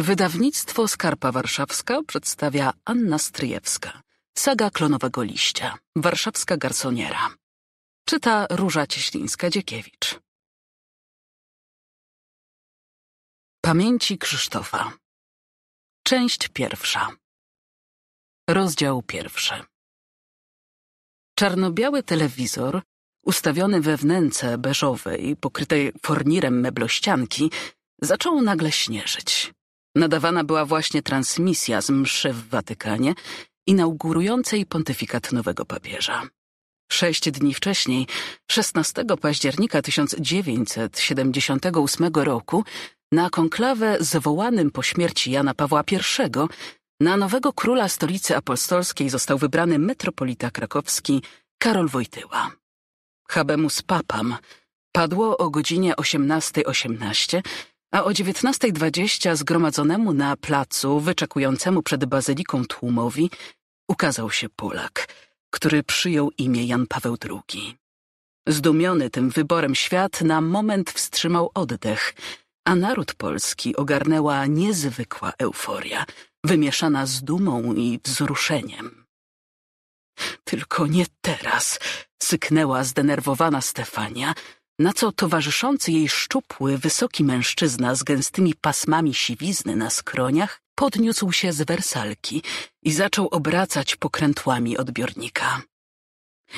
Wydawnictwo Skarpa Warszawska przedstawia Anna Stryjewska. Saga klonowego liścia. Warszawska garsoniera. Czyta Róża Cieślińska-Dziekiewicz. Pamięci Krzysztofa. Część pierwsza. Rozdział pierwszy. Czarno-biały telewizor, ustawiony we wnęce beżowej, pokrytej fornirem meblościanki, zaczął nagle śnieżyć. Nadawana była właśnie transmisja z mszy w Watykanie inaugurującej pontyfikat nowego papieża. Sześć dni wcześniej, 16 października 1978 roku, na konklawę zwołanym po śmierci Jana Pawła I na nowego króla stolicy apostolskiej został wybrany metropolita krakowski Karol Wojtyła. Habemus papam padło o godzinie 18.18, .18, a o 19.20 zgromadzonemu na placu, wyczekującemu przed bazyliką tłumowi, ukazał się Polak, który przyjął imię Jan Paweł II. Zdumiony tym wyborem świat na moment wstrzymał oddech, a naród polski ogarnęła niezwykła euforia, wymieszana z dumą i wzruszeniem. Tylko nie teraz, syknęła zdenerwowana Stefania, na co towarzyszący jej szczupły, wysoki mężczyzna z gęstymi pasmami siwizny na skroniach podniósł się z wersalki i zaczął obracać pokrętłami odbiornika.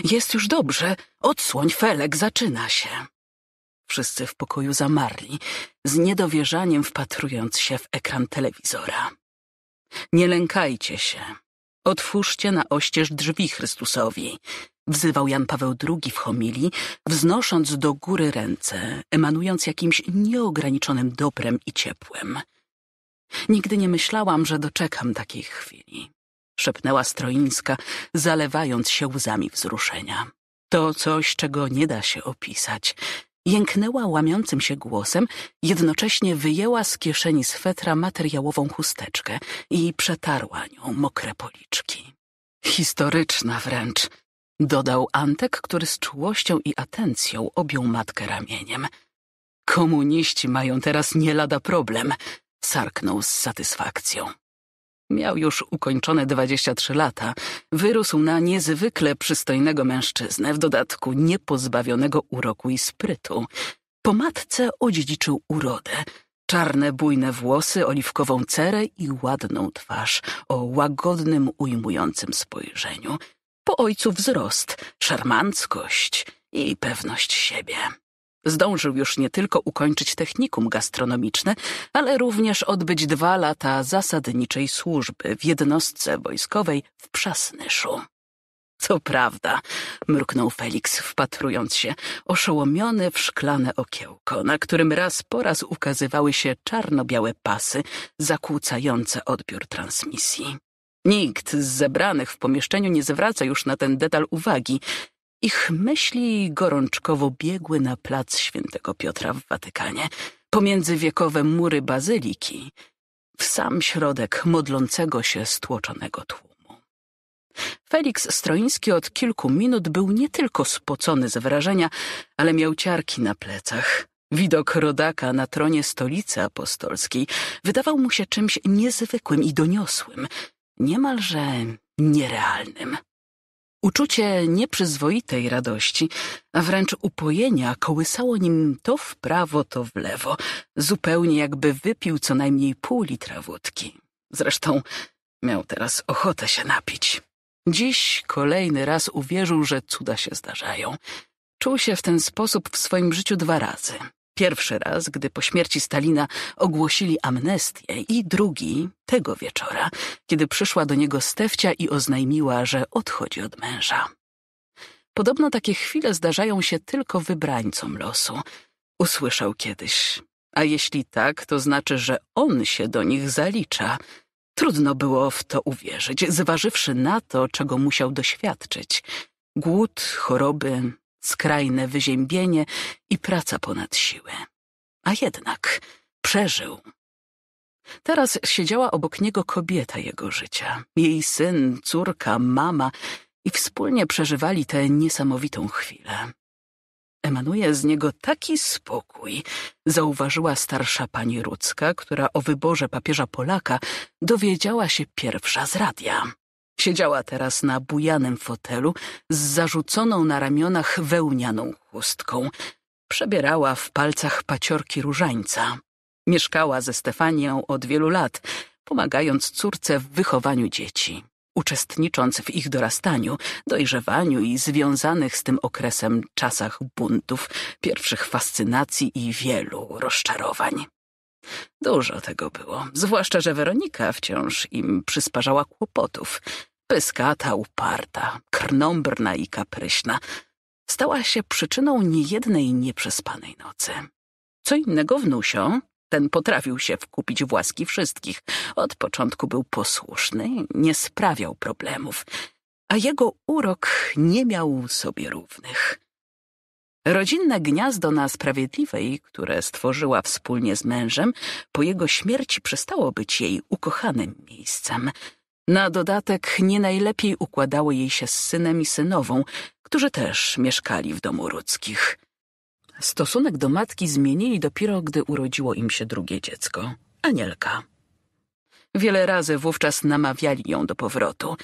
Jest już dobrze, odsłoń felek, zaczyna się. Wszyscy w pokoju zamarli, z niedowierzaniem wpatrując się w ekran telewizora. Nie lękajcie się. Otwórzcie na oścież drzwi Chrystusowi, wzywał Jan Paweł II w homilii, wznosząc do góry ręce, emanując jakimś nieograniczonym dobrem i ciepłem. Nigdy nie myślałam, że doczekam takiej chwili, szepnęła Stroińska, zalewając się łzami wzruszenia. To coś, czego nie da się opisać. Jęknęła łamiącym się głosem, jednocześnie wyjęła z kieszeni swetra materiałową chusteczkę i przetarła nią mokre policzki. Historyczna wręcz, dodał Antek, który z czułością i atencją objął matkę ramieniem. Komuniści mają teraz nie lada problem, sarknął z satysfakcją. Miał już ukończone 23 lata, wyrósł na niezwykle przystojnego mężczyznę, w dodatku niepozbawionego uroku i sprytu. Po matce odziedziczył urodę, czarne, bujne włosy, oliwkową cerę i ładną twarz o łagodnym, ujmującym spojrzeniu – po ojcu wzrost, szarmanckość i pewność siebie. Zdążył już nie tylko ukończyć technikum gastronomiczne, ale również odbyć dwa lata zasadniczej służby w jednostce wojskowej w Przasnyszu. Co prawda, mruknął Felix, wpatrując się, oszołomiony w szklane okiełko, na którym raz po raz ukazywały się czarno-białe pasy zakłócające odbiór transmisji. Nikt z zebranych w pomieszczeniu nie zwraca już na ten detal uwagi. Ich myśli gorączkowo biegły na plac świętego Piotra w Watykanie, pomiędzy wiekowe mury bazyliki, w sam środek modlącego się stłoczonego tłumu. Felix Stroiński od kilku minut był nie tylko spocony z wrażenia, ale miał ciarki na plecach. Widok rodaka na tronie stolicy apostolskiej wydawał mu się czymś niezwykłym i doniosłym – niemalże nierealnym. Uczucie nieprzyzwoitej radości, a wręcz upojenia kołysało nim to w prawo, to w lewo, zupełnie jakby wypił co najmniej pół litra wódki. Zresztą miał teraz ochotę się napić. Dziś kolejny raz uwierzył, że cuda się zdarzają. Czuł się w ten sposób w swoim życiu dwa razy. Pierwszy raz, gdy po śmierci Stalina ogłosili amnestię i drugi tego wieczora, kiedy przyszła do niego Stefcia i oznajmiła, że odchodzi od męża. Podobno takie chwile zdarzają się tylko wybrańcom losu. Usłyszał kiedyś. A jeśli tak, to znaczy, że on się do nich zalicza. Trudno było w to uwierzyć, zważywszy na to, czego musiał doświadczyć. Głód, choroby, skrajne wyziębienie i praca ponad siłę. A jednak przeżył. Teraz siedziała obok niego kobieta jego życia, jej syn, córka, mama i wspólnie przeżywali tę niesamowitą chwilę. Emanuje z niego taki spokój, zauważyła starsza pani Rudzka, która o wyborze papieża Polaka dowiedziała się pierwsza z radia. Siedziała teraz na bujanym fotelu z zarzuconą na ramionach wełnianą chustką. Przebierała w palcach paciorki różańca. Mieszkała ze Stefanią od wielu lat, pomagając córce w wychowaniu dzieci, uczestnicząc w ich dorastaniu, dojrzewaniu i związanych z tym okresem czasach buntów, pierwszych fascynacji i wielu rozczarowań. Dużo tego było, zwłaszcza, że Weronika wciąż im przysparzała kłopotów. Pyskata, uparta, krnąbrna i kapryśna, stała się przyczyną niejednej nieprzespanej nocy. Co innego wnusio, ten potrafił się wkupić w łaski wszystkich. Od początku był posłuszny, nie sprawiał problemów, a jego urok nie miał sobie równych. Rodzinne gniazdo na Sprawiedliwej, które stworzyła wspólnie z mężem, po jego śmierci przestało być jej ukochanym miejscem – na dodatek nie najlepiej układało jej się z synem i synową, którzy też mieszkali w domu Rudzkich. Stosunek do matki zmienili dopiero, gdy urodziło im się drugie dziecko, Anielka. Wiele razy wówczas namawiali ją do powrotu,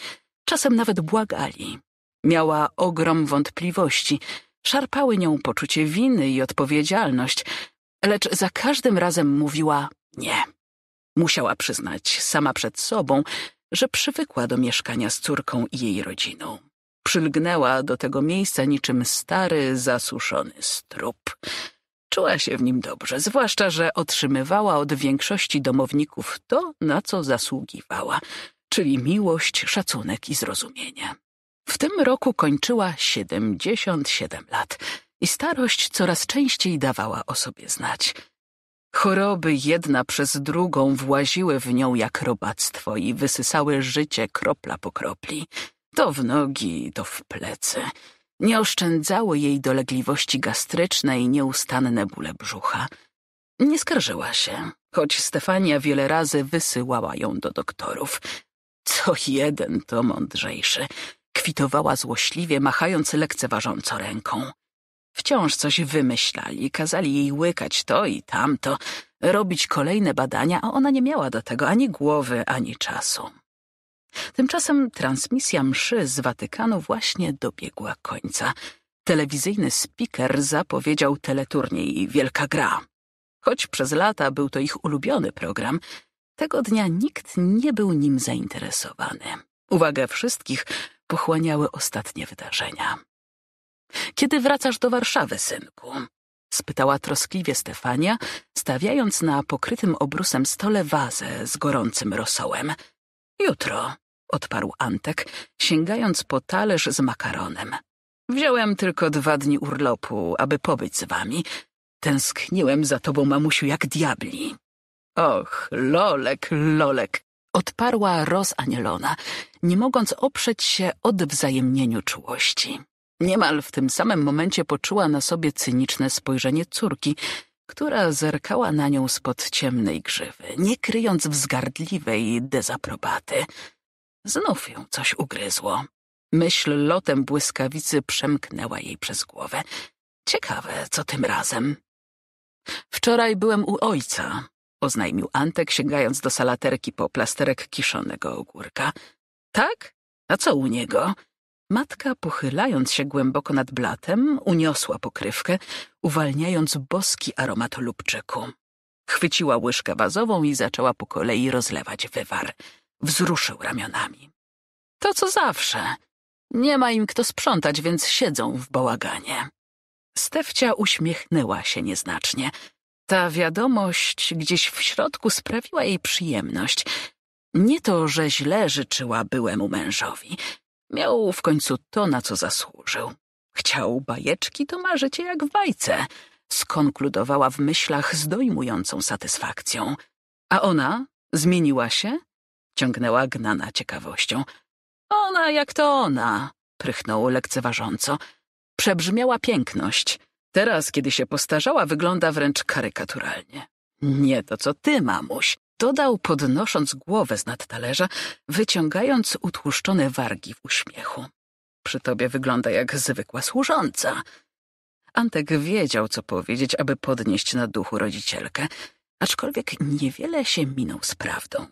czasem nawet błagali. Miała ogrom wątpliwości, szarpały nią poczucie winy i odpowiedzialność, lecz za każdym razem mówiła nie. Musiała przyznać sama przed sobą, że przywykła do mieszkania z córką i jej rodziną. Przylgnęła do tego miejsca niczym stary, zasuszony strup. Czuła się w nim dobrze, zwłaszcza, że otrzymywała od większości domowników to, na co zasługiwała, czyli miłość, szacunek i zrozumienie. W tym roku kończyła 77 lat i starość coraz częściej dawała o sobie znać. Choroby jedna przez drugą właziły w nią jak robactwo i wysysały życie kropla po kropli. To w nogi, to w plecy. Nie oszczędzały jej dolegliwości gastryczne i nieustanne bóle brzucha. Nie skarżyła się, choć Stefania wiele razy wysyłała ją do doktorów. Co jeden to mądrzejszy. Kwitowała złośliwie, machając lekceważąco ręką. Wciąż coś wymyślali, kazali jej łykać to i tamto, robić kolejne badania, a ona nie miała do tego ani głowy, ani czasu. Tymczasem transmisja mszy z Watykanu właśnie dobiegła końca. Telewizyjny speaker zapowiedział teleturniej Wielka Gra. Choć przez lata był to ich ulubiony program, tego dnia nikt nie był nim zainteresowany. Uwagę wszystkich pochłaniały ostatnie wydarzenia. Kiedy wracasz do Warszawy, synku? spytała troskliwie Stefania, stawiając na pokrytym obrusem stole wazę z gorącym rosołem. Jutro, odparł Antek, sięgając po talerz z makaronem. Wziąłem tylko dwa dni urlopu, aby pobyć z wami. Tęskniłem za tobą, mamusiu, jak diabli. Och, Lolek, Lolek, odparła rozanielona, nie mogąc oprzeć się odwzajemnieniu czułości. Niemal w tym samym momencie poczuła na sobie cyniczne spojrzenie córki, która zerkała na nią spod ciemnej grzywy, nie kryjąc wzgardliwej dezaprobaty. Znów ją coś ugryzło. Myśl lotem błyskawicy przemknęła jej przez głowę. Ciekawe, co tym razem. Wczoraj byłem u ojca, oznajmił Antek, sięgając do salaterki po plasterek kiszonego ogórka. Tak? A co u niego? Matka, pochylając się głęboko nad blatem, uniosła pokrywkę, uwalniając boski aromat lubczyku. Chwyciła łyżkę wazową i zaczęła po kolei rozlewać wywar. Wzruszył ramionami. To co zawsze. Nie ma im kto sprzątać, więc siedzą w bałaganie. Stefcia uśmiechnęła się nieznacznie. Ta wiadomość gdzieś w środku sprawiła jej przyjemność. Nie to, że źle życzyła byłemu mężowi. Miał w końcu to, na co zasłużył. Chciał bajeczki, to marzycie jak w bajce, skonkludowała w myślach z dojmującą satysfakcją. A ona zmieniła się? ciągnęła gnana ciekawością. Ona jak to ona, prychnął lekceważąco. Przebrzmiała piękność. Teraz, kiedy się postarzała, wygląda wręcz karykaturalnie. Nie to, co ty, mamuś dodał, podnosząc głowę z nad talerza, wyciągając utłuszczone wargi w uśmiechu. Przy tobie wygląda jak zwykła służąca. Antek wiedział, co powiedzieć, aby podnieść na duchu rodzicielkę, aczkolwiek niewiele się minął z prawdą.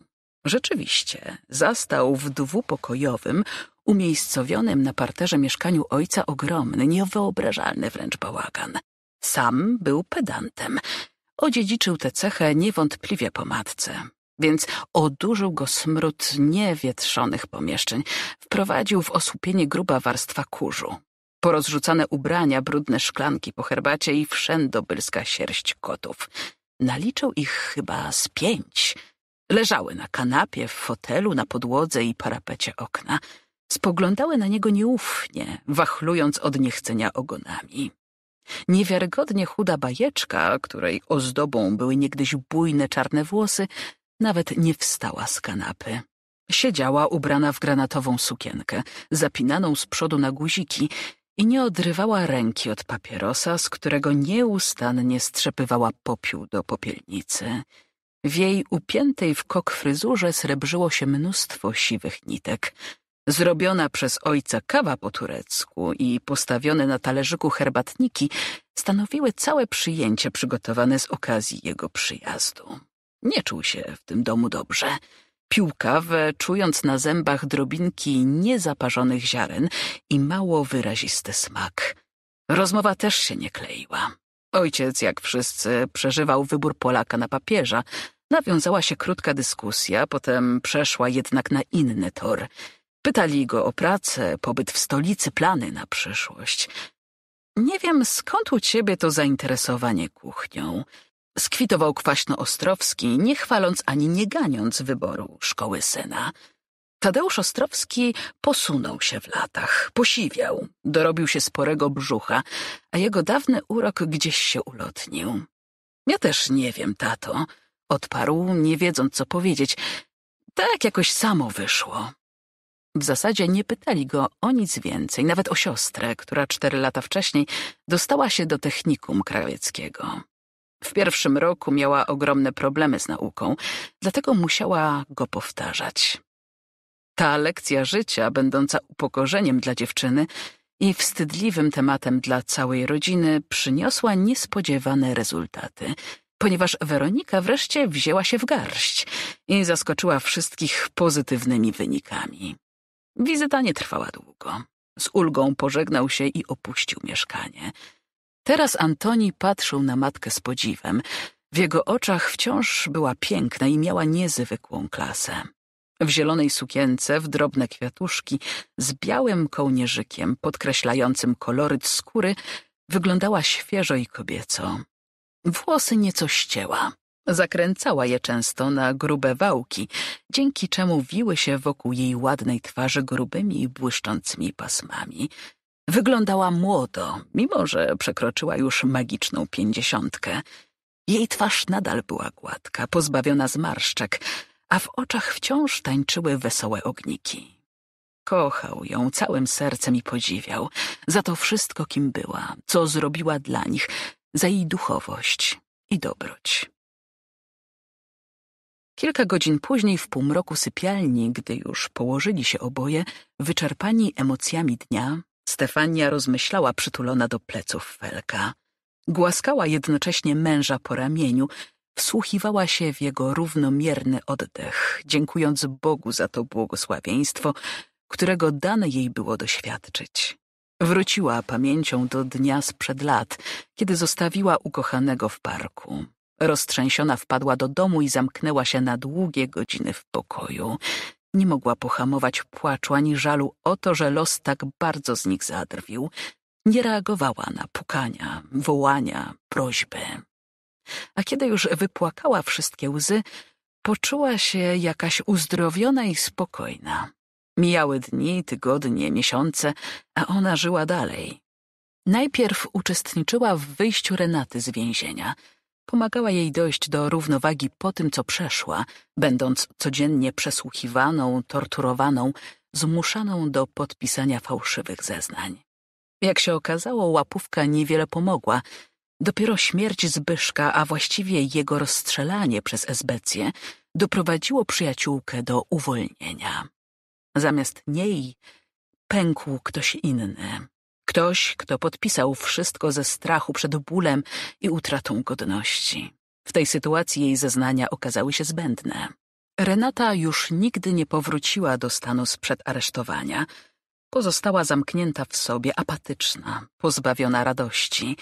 Rzeczywiście, zastał w dwupokojowym, umiejscowionym na parterze mieszkaniu ojca ogromny, niewyobrażalny wręcz bałagan. Sam był pedantem odziedziczył tę cechę niewątpliwie po matce. Więc odurzył go smród niewietrzonych pomieszczeń, wprowadził w osłupienie gruba warstwa kurzu, porozrzucane ubrania, brudne szklanki po herbacie i wszędobylska sierść kotów. Naliczył ich chyba z pięć. Leżały na kanapie, w fotelu, na podłodze i parapecie okna. Spoglądały na niego nieufnie, wachlując od niechcenia ogonami. Niewiarygodnie chuda bajeczka, której ozdobą były niegdyś bujne czarne włosy, nawet nie wstała z kanapy. Siedziała ubrana w granatową sukienkę, zapinaną z przodu na guziki i nie odrywała ręki od papierosa, z którego nieustannie strzepywała popiół do popielnicy. W jej upiętej w kok fryzurze srebrzyło się mnóstwo siwych nitek — Zrobiona przez ojca kawa po turecku i postawione na talerzyku herbatniki stanowiły całe przyjęcie przygotowane z okazji jego przyjazdu. Nie czuł się w tym domu dobrze. Pił kawę, czując na zębach drobinki niezaparzonych ziaren i mało wyrazisty smak. Rozmowa też się nie kleiła. Ojciec, jak wszyscy, przeżywał wybór Polaka na papieża. Nawiązała się krótka dyskusja, potem przeszła jednak na inny tor – Pytali go o pracę, pobyt w stolicy, plany na przyszłość. Nie wiem, skąd u ciebie to zainteresowanie kuchnią. Skwitował Kwaśno-Ostrowski, nie chwaląc ani nie ganiąc wyboru szkoły syna. Tadeusz Ostrowski posunął się w latach, posiwiał, dorobił się sporego brzucha, a jego dawny urok gdzieś się ulotnił. Ja też nie wiem, tato, odparł, nie wiedząc co powiedzieć. Tak jakoś samo wyszło. W zasadzie nie pytali go o nic więcej, nawet o siostrę, która cztery lata wcześniej dostała się do technikum krajowieckiego. W pierwszym roku miała ogromne problemy z nauką, dlatego musiała go powtarzać. Ta lekcja życia, będąca upokorzeniem dla dziewczyny i wstydliwym tematem dla całej rodziny, przyniosła niespodziewane rezultaty, ponieważ Weronika wreszcie wzięła się w garść i zaskoczyła wszystkich pozytywnymi wynikami. Wizyta nie trwała długo. Z ulgą pożegnał się i opuścił mieszkanie. Teraz Antoni patrzył na matkę z podziwem. W jego oczach wciąż była piękna i miała niezwykłą klasę. W zielonej sukience, w drobne kwiatuszki, z białym kołnierzykiem podkreślającym koloryt skóry, wyglądała świeżo i kobieco. Włosy nieco ścięła, Zakręcała je często na grube wałki, dzięki czemu wiły się wokół jej ładnej twarzy grubymi i błyszczącymi pasmami. Wyglądała młodo, mimo że przekroczyła już magiczną pięćdziesiątkę. Jej twarz nadal była gładka, pozbawiona zmarszczek, a w oczach wciąż tańczyły wesołe ogniki. Kochał ją całym sercem i podziwiał za to wszystko, kim była, co zrobiła dla nich, za jej duchowość i dobroć. Kilka godzin później, w półmroku sypialni, gdy już położyli się oboje, wyczerpani emocjami dnia, Stefania rozmyślała przytulona do pleców Felka. Głaskała jednocześnie męża po ramieniu, wsłuchiwała się w jego równomierny oddech, dziękując Bogu za to błogosławieństwo, którego dane jej było doświadczyć. Wróciła pamięcią do dnia sprzed lat, kiedy zostawiła ukochanego w parku. Roztrzęsiona wpadła do domu i zamknęła się na długie godziny w pokoju. Nie mogła pohamować płaczu ani żalu o to, że los tak bardzo z nich zadrwił. Nie reagowała na pukania, wołania, prośby. A kiedy już wypłakała wszystkie łzy, poczuła się jakaś uzdrowiona i spokojna. Mijały dni, tygodnie, miesiące, a ona żyła dalej. Najpierw uczestniczyła w wyjściu Renaty z więzienia – pomagała jej dojść do równowagi po tym, co przeszła, będąc codziennie przesłuchiwaną, torturowaną, zmuszaną do podpisania fałszywych zeznań. Jak się okazało, łapówka niewiele pomogła. Dopiero śmierć Zbyszka, a właściwie jego rozstrzelanie przez Esbecję, doprowadziło przyjaciółkę do uwolnienia. Zamiast niej pękł ktoś inny. Ktoś, kto podpisał wszystko ze strachu przed bólem i utratą godności. W tej sytuacji jej zeznania okazały się zbędne. Renata już nigdy nie powróciła do stanu sprzed aresztowania. Pozostała zamknięta w sobie, apatyczna, pozbawiona radości.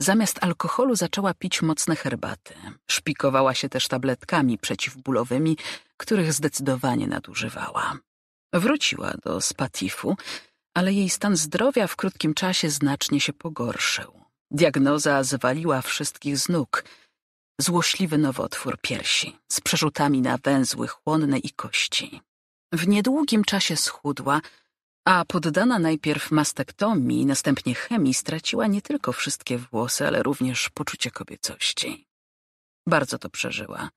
Zamiast alkoholu zaczęła pić mocne herbaty. Szpikowała się też tabletkami przeciwbólowymi, których zdecydowanie nadużywała. Wróciła do Spatifu ale jej stan zdrowia w krótkim czasie znacznie się pogorszył. Diagnoza zwaliła wszystkich z nóg. Złośliwy nowotwór piersi z przerzutami na węzły chłonne i kości. W niedługim czasie schudła, a poddana najpierw mastektomii, następnie chemii, straciła nie tylko wszystkie włosy, ale również poczucie kobiecości. Bardzo to przeżyła,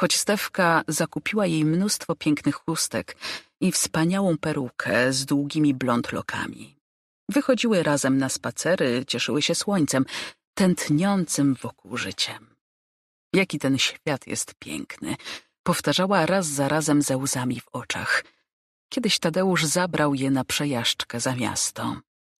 choć Stewka zakupiła jej mnóstwo pięknych chustek – i wspaniałą perukę z długimi blond lokami. Wychodziły razem na spacery, cieszyły się słońcem, tętniącym wokół życiem. Jaki ten świat jest piękny, powtarzała raz za razem ze łzami w oczach. Kiedyś Tadeusz zabrał je na przejażdżkę za miasto.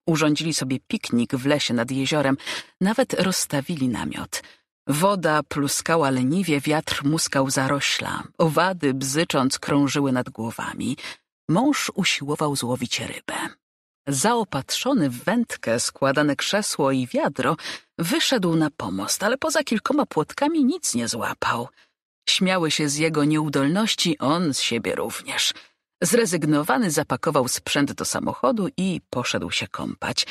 Urządzili sobie piknik w lesie nad jeziorem, nawet rozstawili namiot – Woda pluskała leniwie, wiatr muskał zarośla, owady bzycząc krążyły nad głowami. Mąż usiłował złowić rybę. Zaopatrzony w wędkę, składane krzesło i wiadro, wyszedł na pomost, ale poza kilkoma płotkami nic nie złapał. Śmiały się z jego nieudolności, on z siebie również. Zrezygnowany zapakował sprzęt do samochodu i poszedł się kąpać.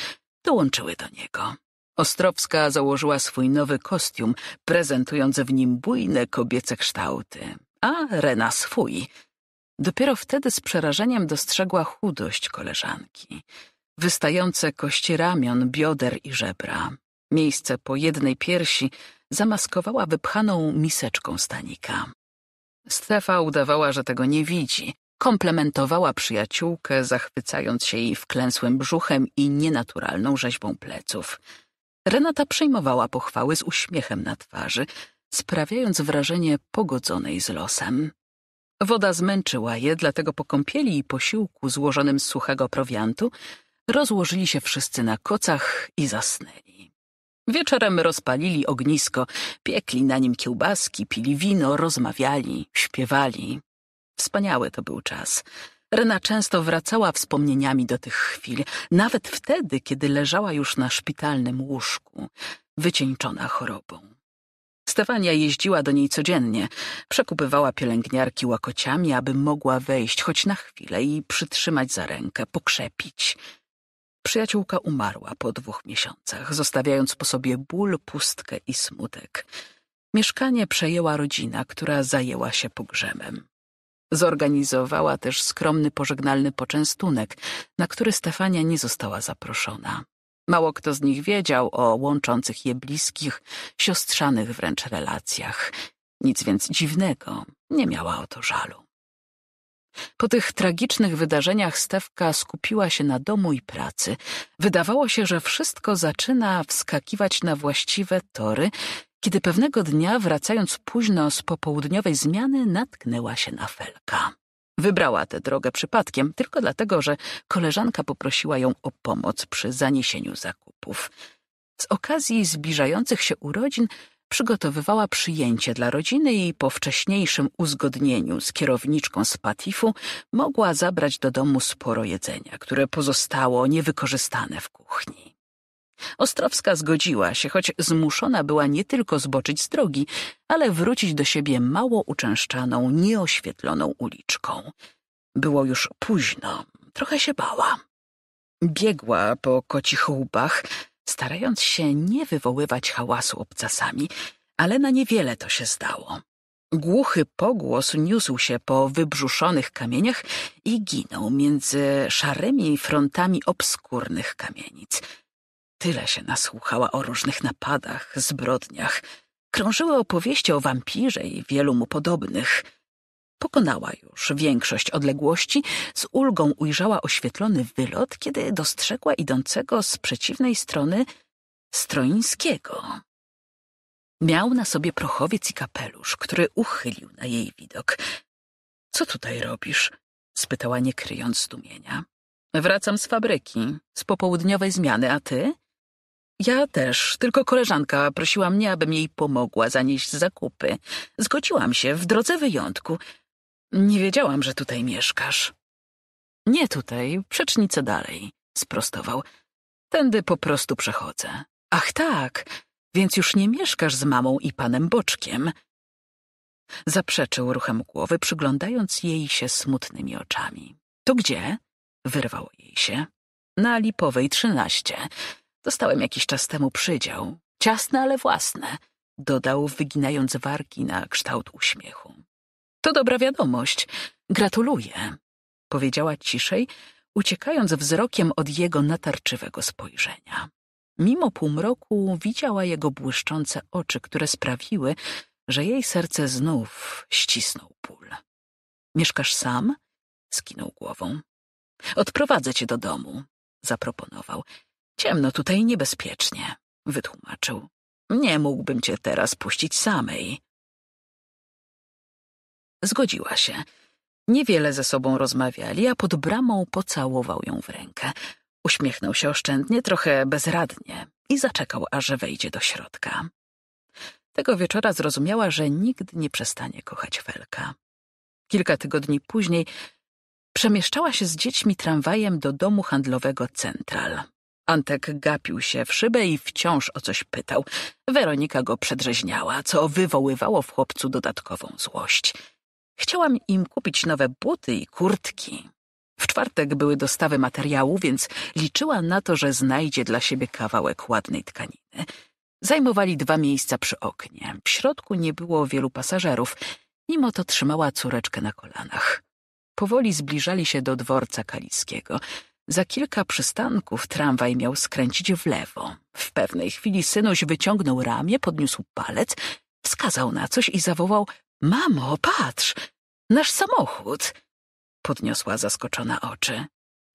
Dołączyły do niego. Ostrowska założyła swój nowy kostium, prezentując w nim bujne kobiece kształty, a Rena swój. Dopiero wtedy z przerażeniem dostrzegła chudość koleżanki. Wystające kości ramion, bioder i żebra. Miejsce po jednej piersi zamaskowała wypchaną miseczką stanika. Stefa udawała, że tego nie widzi. Komplementowała przyjaciółkę, zachwycając się jej wklęsłym brzuchem i nienaturalną rzeźbą pleców – Renata przyjmowała pochwały z uśmiechem na twarzy, sprawiając wrażenie pogodzonej z losem. Woda zmęczyła je, dlatego po kąpieli i posiłku złożonym z suchego prowiantu rozłożyli się wszyscy na kocach i zasnęli. Wieczorem rozpalili ognisko, piekli na nim kiełbaski, pili wino, rozmawiali, śpiewali. Wspaniały to był czas. Rena często wracała wspomnieniami do tych chwil, nawet wtedy, kiedy leżała już na szpitalnym łóżku, wycieńczona chorobą. Stefania jeździła do niej codziennie, przekupywała pielęgniarki łakociami, aby mogła wejść choć na chwilę i przytrzymać za rękę, pokrzepić. Przyjaciółka umarła po dwóch miesiącach, zostawiając po sobie ból, pustkę i smutek. Mieszkanie przejęła rodzina, która zajęła się pogrzebem. Zorganizowała też skromny pożegnalny poczęstunek, na który Stefania nie została zaproszona. Mało kto z nich wiedział o łączących je bliskich, siostrzanych wręcz relacjach. Nic więc dziwnego, nie miała o to żalu. Po tych tragicznych wydarzeniach Stefka skupiła się na domu i pracy. Wydawało się, że wszystko zaczyna wskakiwać na właściwe tory kiedy pewnego dnia, wracając późno z popołudniowej zmiany, natknęła się na Felka. Wybrała tę drogę przypadkiem, tylko dlatego, że koleżanka poprosiła ją o pomoc przy zaniesieniu zakupów. Z okazji zbliżających się urodzin przygotowywała przyjęcie dla rodziny i po wcześniejszym uzgodnieniu z kierowniczką z Patifu mogła zabrać do domu sporo jedzenia, które pozostało niewykorzystane w kuchni. Ostrowska zgodziła się, choć zmuszona była nie tylko zboczyć z drogi, ale wrócić do siebie mało uczęszczaną, nieoświetloną uliczką. Było już późno, trochę się bała. Biegła po kocich łbach, starając się nie wywoływać hałasu obcasami, ale na niewiele to się zdało. Głuchy pogłos niósł się po wybrzuszonych kamieniach i ginął między szarymi frontami obskurnych kamienic – Tyle się nasłuchała o różnych napadach, zbrodniach. Krążyły opowieści o wampirze i wielu mu podobnych. Pokonała już większość odległości, z ulgą ujrzała oświetlony wylot, kiedy dostrzegła idącego z przeciwnej strony Stroińskiego. Miał na sobie prochowiec i kapelusz, który uchylił na jej widok. — Co tutaj robisz? — spytała, nie kryjąc zdumienia. — Wracam z fabryki, z popołudniowej zmiany, a ty? Ja też, tylko koleżanka prosiła mnie, abym jej pomogła zanieść zakupy. Zgodziłam się, w drodze wyjątku. Nie wiedziałam, że tutaj mieszkasz. Nie tutaj, przecznicę dalej, sprostował. Tędy po prostu przechodzę. Ach tak, więc już nie mieszkasz z mamą i panem Boczkiem. Zaprzeczył ruchem głowy, przyglądając jej się smutnymi oczami. To gdzie? Wyrwał jej się. Na Lipowej trzynaście. Dostałem jakiś czas temu przydział. Ciasne, ale własne, dodał, wyginając wargi na kształt uśmiechu. To dobra wiadomość. Gratuluję, powiedziała ciszej, uciekając wzrokiem od jego natarczywego spojrzenia. Mimo półmroku widziała jego błyszczące oczy, które sprawiły, że jej serce znów ścisnął ból. Mieszkasz sam? skinął głową. Odprowadzę cię do domu, zaproponował. Ciemno tutaj niebezpiecznie, wytłumaczył. Nie mógłbym cię teraz puścić samej. Zgodziła się. Niewiele ze sobą rozmawiali, a pod bramą pocałował ją w rękę. Uśmiechnął się oszczędnie, trochę bezradnie i zaczekał, aż wejdzie do środka. Tego wieczora zrozumiała, że nigdy nie przestanie kochać Felka. Kilka tygodni później przemieszczała się z dziećmi tramwajem do domu handlowego Central. Antek gapił się w szybę i wciąż o coś pytał. Weronika go przedrzeźniała, co wywoływało w chłopcu dodatkową złość. Chciałam im kupić nowe buty i kurtki. W czwartek były dostawy materiału, więc liczyła na to, że znajdzie dla siebie kawałek ładnej tkaniny. Zajmowali dwa miejsca przy oknie. W środku nie było wielu pasażerów. Mimo to trzymała córeczkę na kolanach. Powoli zbliżali się do dworca kaliskiego. Za kilka przystanków tramwaj miał skręcić w lewo. W pewnej chwili synuś wyciągnął ramię, podniósł palec, wskazał na coś i zawołał — Mamo, patrz! Nasz samochód! Podniosła zaskoczona oczy.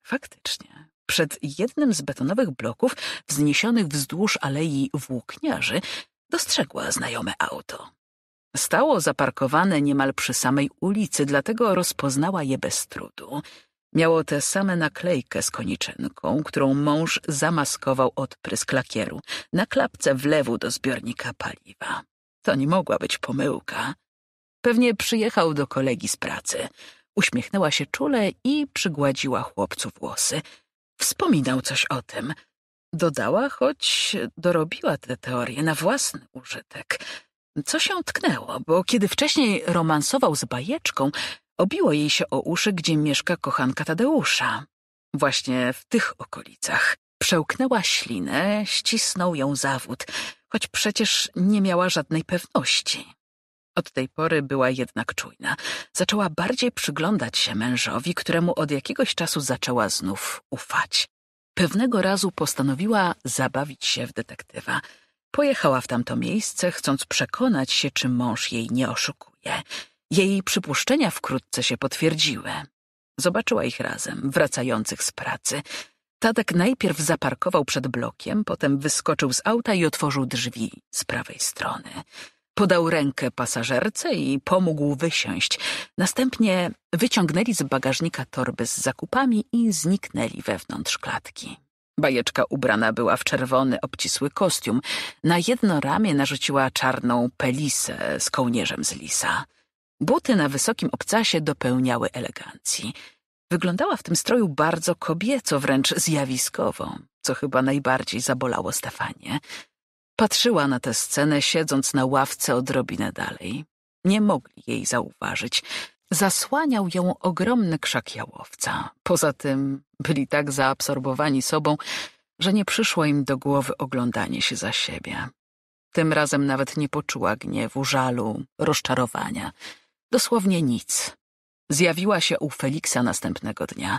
Faktycznie, przed jednym z betonowych bloków wzniesionych wzdłuż alei włókniarzy dostrzegła znajome auto. Stało zaparkowane niemal przy samej ulicy, dlatego rozpoznała je bez trudu. Miało tę same naklejkę z koniczenką, którą mąż zamaskował odprysk lakieru na klapce wlewu do zbiornika paliwa. To nie mogła być pomyłka. Pewnie przyjechał do kolegi z pracy. Uśmiechnęła się czule i przygładziła chłopcu włosy. Wspominał coś o tym. Dodała, choć dorobiła tę teorię na własny użytek. Co się tknęło, bo kiedy wcześniej romansował z bajeczką, Obiło jej się o uszy, gdzie mieszka kochanka Tadeusza. Właśnie w tych okolicach. Przełknęła ślinę, ścisnął ją zawód, choć przecież nie miała żadnej pewności. Od tej pory była jednak czujna. Zaczęła bardziej przyglądać się mężowi, któremu od jakiegoś czasu zaczęła znów ufać. Pewnego razu postanowiła zabawić się w detektywa. Pojechała w tamto miejsce, chcąc przekonać się, czy mąż jej nie oszukuje. Jej przypuszczenia wkrótce się potwierdziły. Zobaczyła ich razem, wracających z pracy. Tadek najpierw zaparkował przed blokiem, potem wyskoczył z auta i otworzył drzwi z prawej strony. Podał rękę pasażerce i pomógł wysiąść. Następnie wyciągnęli z bagażnika torby z zakupami i zniknęli wewnątrz klatki. Bajeczka ubrana była w czerwony, obcisły kostium. Na jedno ramię narzuciła czarną pelisę z kołnierzem z lisa. Buty na wysokim obcasie dopełniały elegancji. Wyglądała w tym stroju bardzo kobieco, wręcz zjawiskowo, co chyba najbardziej zabolało Stefanie. Patrzyła na tę scenę, siedząc na ławce odrobinę dalej. Nie mogli jej zauważyć. Zasłaniał ją ogromny krzak jałowca. Poza tym byli tak zaabsorbowani sobą, że nie przyszło im do głowy oglądanie się za siebie. Tym razem nawet nie poczuła gniewu, żalu, rozczarowania. Dosłownie nic. Zjawiła się u Feliksa następnego dnia.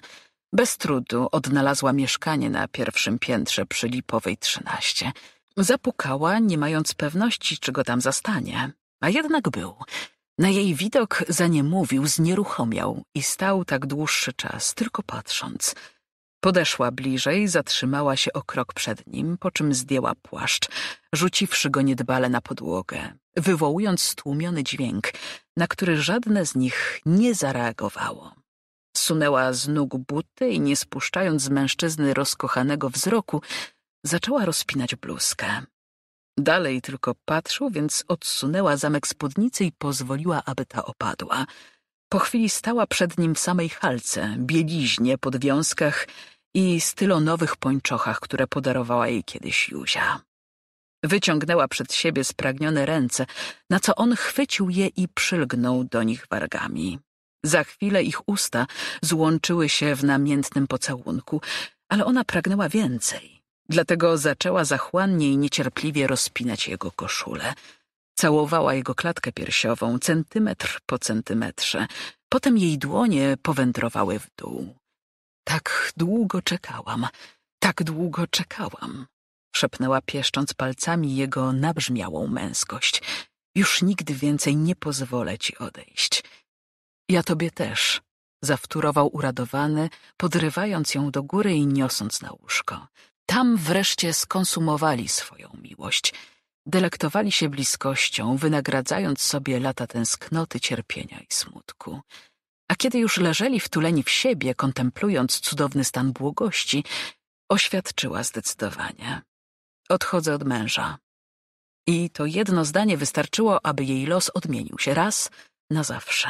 Bez trudu odnalazła mieszkanie na pierwszym piętrze przy Lipowej 13. Zapukała, nie mając pewności, czy go tam zastanie, a jednak był. Na jej widok mówił, znieruchomiał i stał tak dłuższy czas, tylko patrząc. Podeszła bliżej, zatrzymała się o krok przed nim, po czym zdjęła płaszcz, rzuciwszy go niedbale na podłogę, wywołując stłumiony dźwięk, na które żadne z nich nie zareagowało. Sunęła z nóg buty i nie spuszczając z mężczyzny rozkochanego wzroku, zaczęła rozpinać bluzkę. Dalej tylko patrzył, więc odsunęła zamek spódnicy i pozwoliła, aby ta opadła. Po chwili stała przed nim w samej halce, bieliźnie, podwiązkach i stylonowych pończochach, które podarowała jej kiedyś Józia. Wyciągnęła przed siebie spragnione ręce, na co on chwycił je i przylgnął do nich wargami. Za chwilę ich usta złączyły się w namiętnym pocałunku, ale ona pragnęła więcej. Dlatego zaczęła zachłannie i niecierpliwie rozpinać jego koszulę. Całowała jego klatkę piersiową, centymetr po centymetrze. Potem jej dłonie powędrowały w dół. Tak długo czekałam, tak długo czekałam szepnęła pieszcząc palcami jego nabrzmiałą męskość. Już nigdy więcej nie pozwolę ci odejść. Ja tobie też, zawtórował uradowany, podrywając ją do góry i niosąc na łóżko. Tam wreszcie skonsumowali swoją miłość. Delektowali się bliskością, wynagradzając sobie lata tęsknoty, cierpienia i smutku. A kiedy już leżeli wtuleni w siebie, kontemplując cudowny stan błogości, oświadczyła zdecydowanie. Odchodzę od męża. I to jedno zdanie wystarczyło, aby jej los odmienił się raz na zawsze.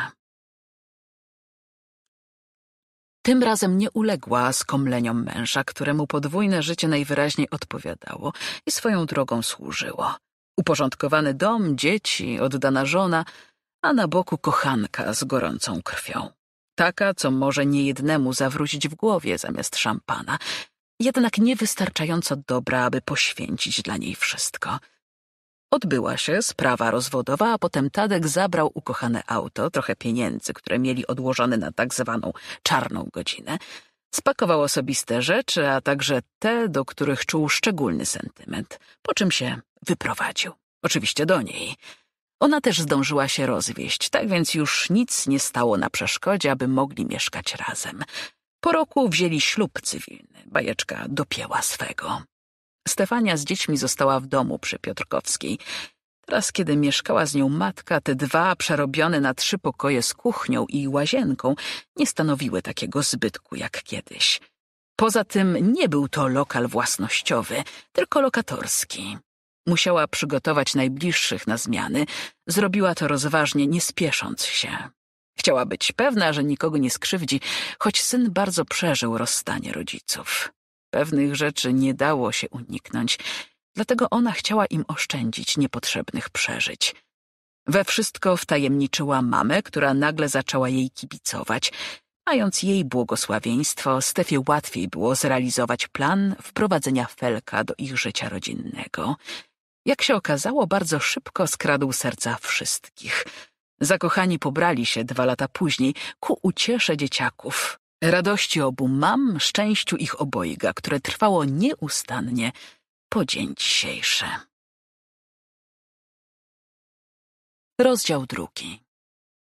Tym razem nie uległa skomleniom męża, któremu podwójne życie najwyraźniej odpowiadało i swoją drogą służyło. Uporządkowany dom, dzieci, oddana żona, a na boku kochanka z gorącą krwią. Taka, co może niejednemu zawrócić w głowie zamiast szampana jednak niewystarczająco dobra, aby poświęcić dla niej wszystko. Odbyła się sprawa rozwodowa, a potem Tadek zabrał ukochane auto, trochę pieniędzy, które mieli odłożone na tak zwaną czarną godzinę. Spakował osobiste rzeczy, a także te, do których czuł szczególny sentyment, po czym się wyprowadził. Oczywiście do niej. Ona też zdążyła się rozwieść, tak więc już nic nie stało na przeszkodzie, aby mogli mieszkać razem. Po roku wzięli ślub cywilny. Bajeczka dopięła swego. Stefania z dziećmi została w domu przy Piotrkowskiej. Teraz, kiedy mieszkała z nią matka, te dwa przerobione na trzy pokoje z kuchnią i łazienką nie stanowiły takiego zbytku jak kiedyś. Poza tym nie był to lokal własnościowy, tylko lokatorski. Musiała przygotować najbliższych na zmiany. Zrobiła to rozważnie, nie spiesząc się. Chciała być pewna, że nikogo nie skrzywdzi, choć syn bardzo przeżył rozstanie rodziców. Pewnych rzeczy nie dało się uniknąć, dlatego ona chciała im oszczędzić niepotrzebnych przeżyć. We wszystko wtajemniczyła mamę, która nagle zaczęła jej kibicować. Mając jej błogosławieństwo, Stefie łatwiej było zrealizować plan wprowadzenia Felka do ich życia rodzinnego. Jak się okazało, bardzo szybko skradł serca wszystkich – Zakochani pobrali się dwa lata później ku uciesze dzieciaków, radości obu mam, szczęściu ich obojga, które trwało nieustannie po dzień dzisiejszy. Rozdział drugi.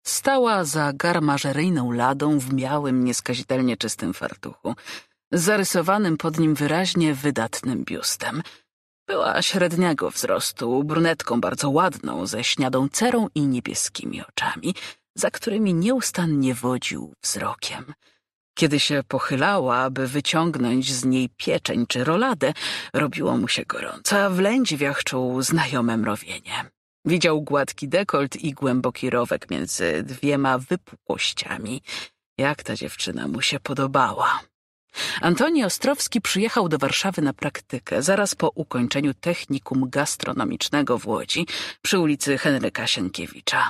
Stała za garmażeryjną ladą w białym, nieskazitelnie czystym fartuchu, zarysowanym pod nim wyraźnie wydatnym biustem – była średniego wzrostu, brunetką bardzo ładną, ze śniadą cerą i niebieskimi oczami, za którymi nieustannie wodził wzrokiem. Kiedy się pochylała, aby wyciągnąć z niej pieczeń czy roladę, robiło mu się gorąco, a w lędźwiach czuł znajome mrowienie. Widział gładki dekolt i głęboki rowek między dwiema wypukłościami. Jak ta dziewczyna mu się podobała. Antoni Ostrowski przyjechał do Warszawy na praktykę zaraz po ukończeniu technikum gastronomicznego w Łodzi przy ulicy Henryka Sienkiewicza.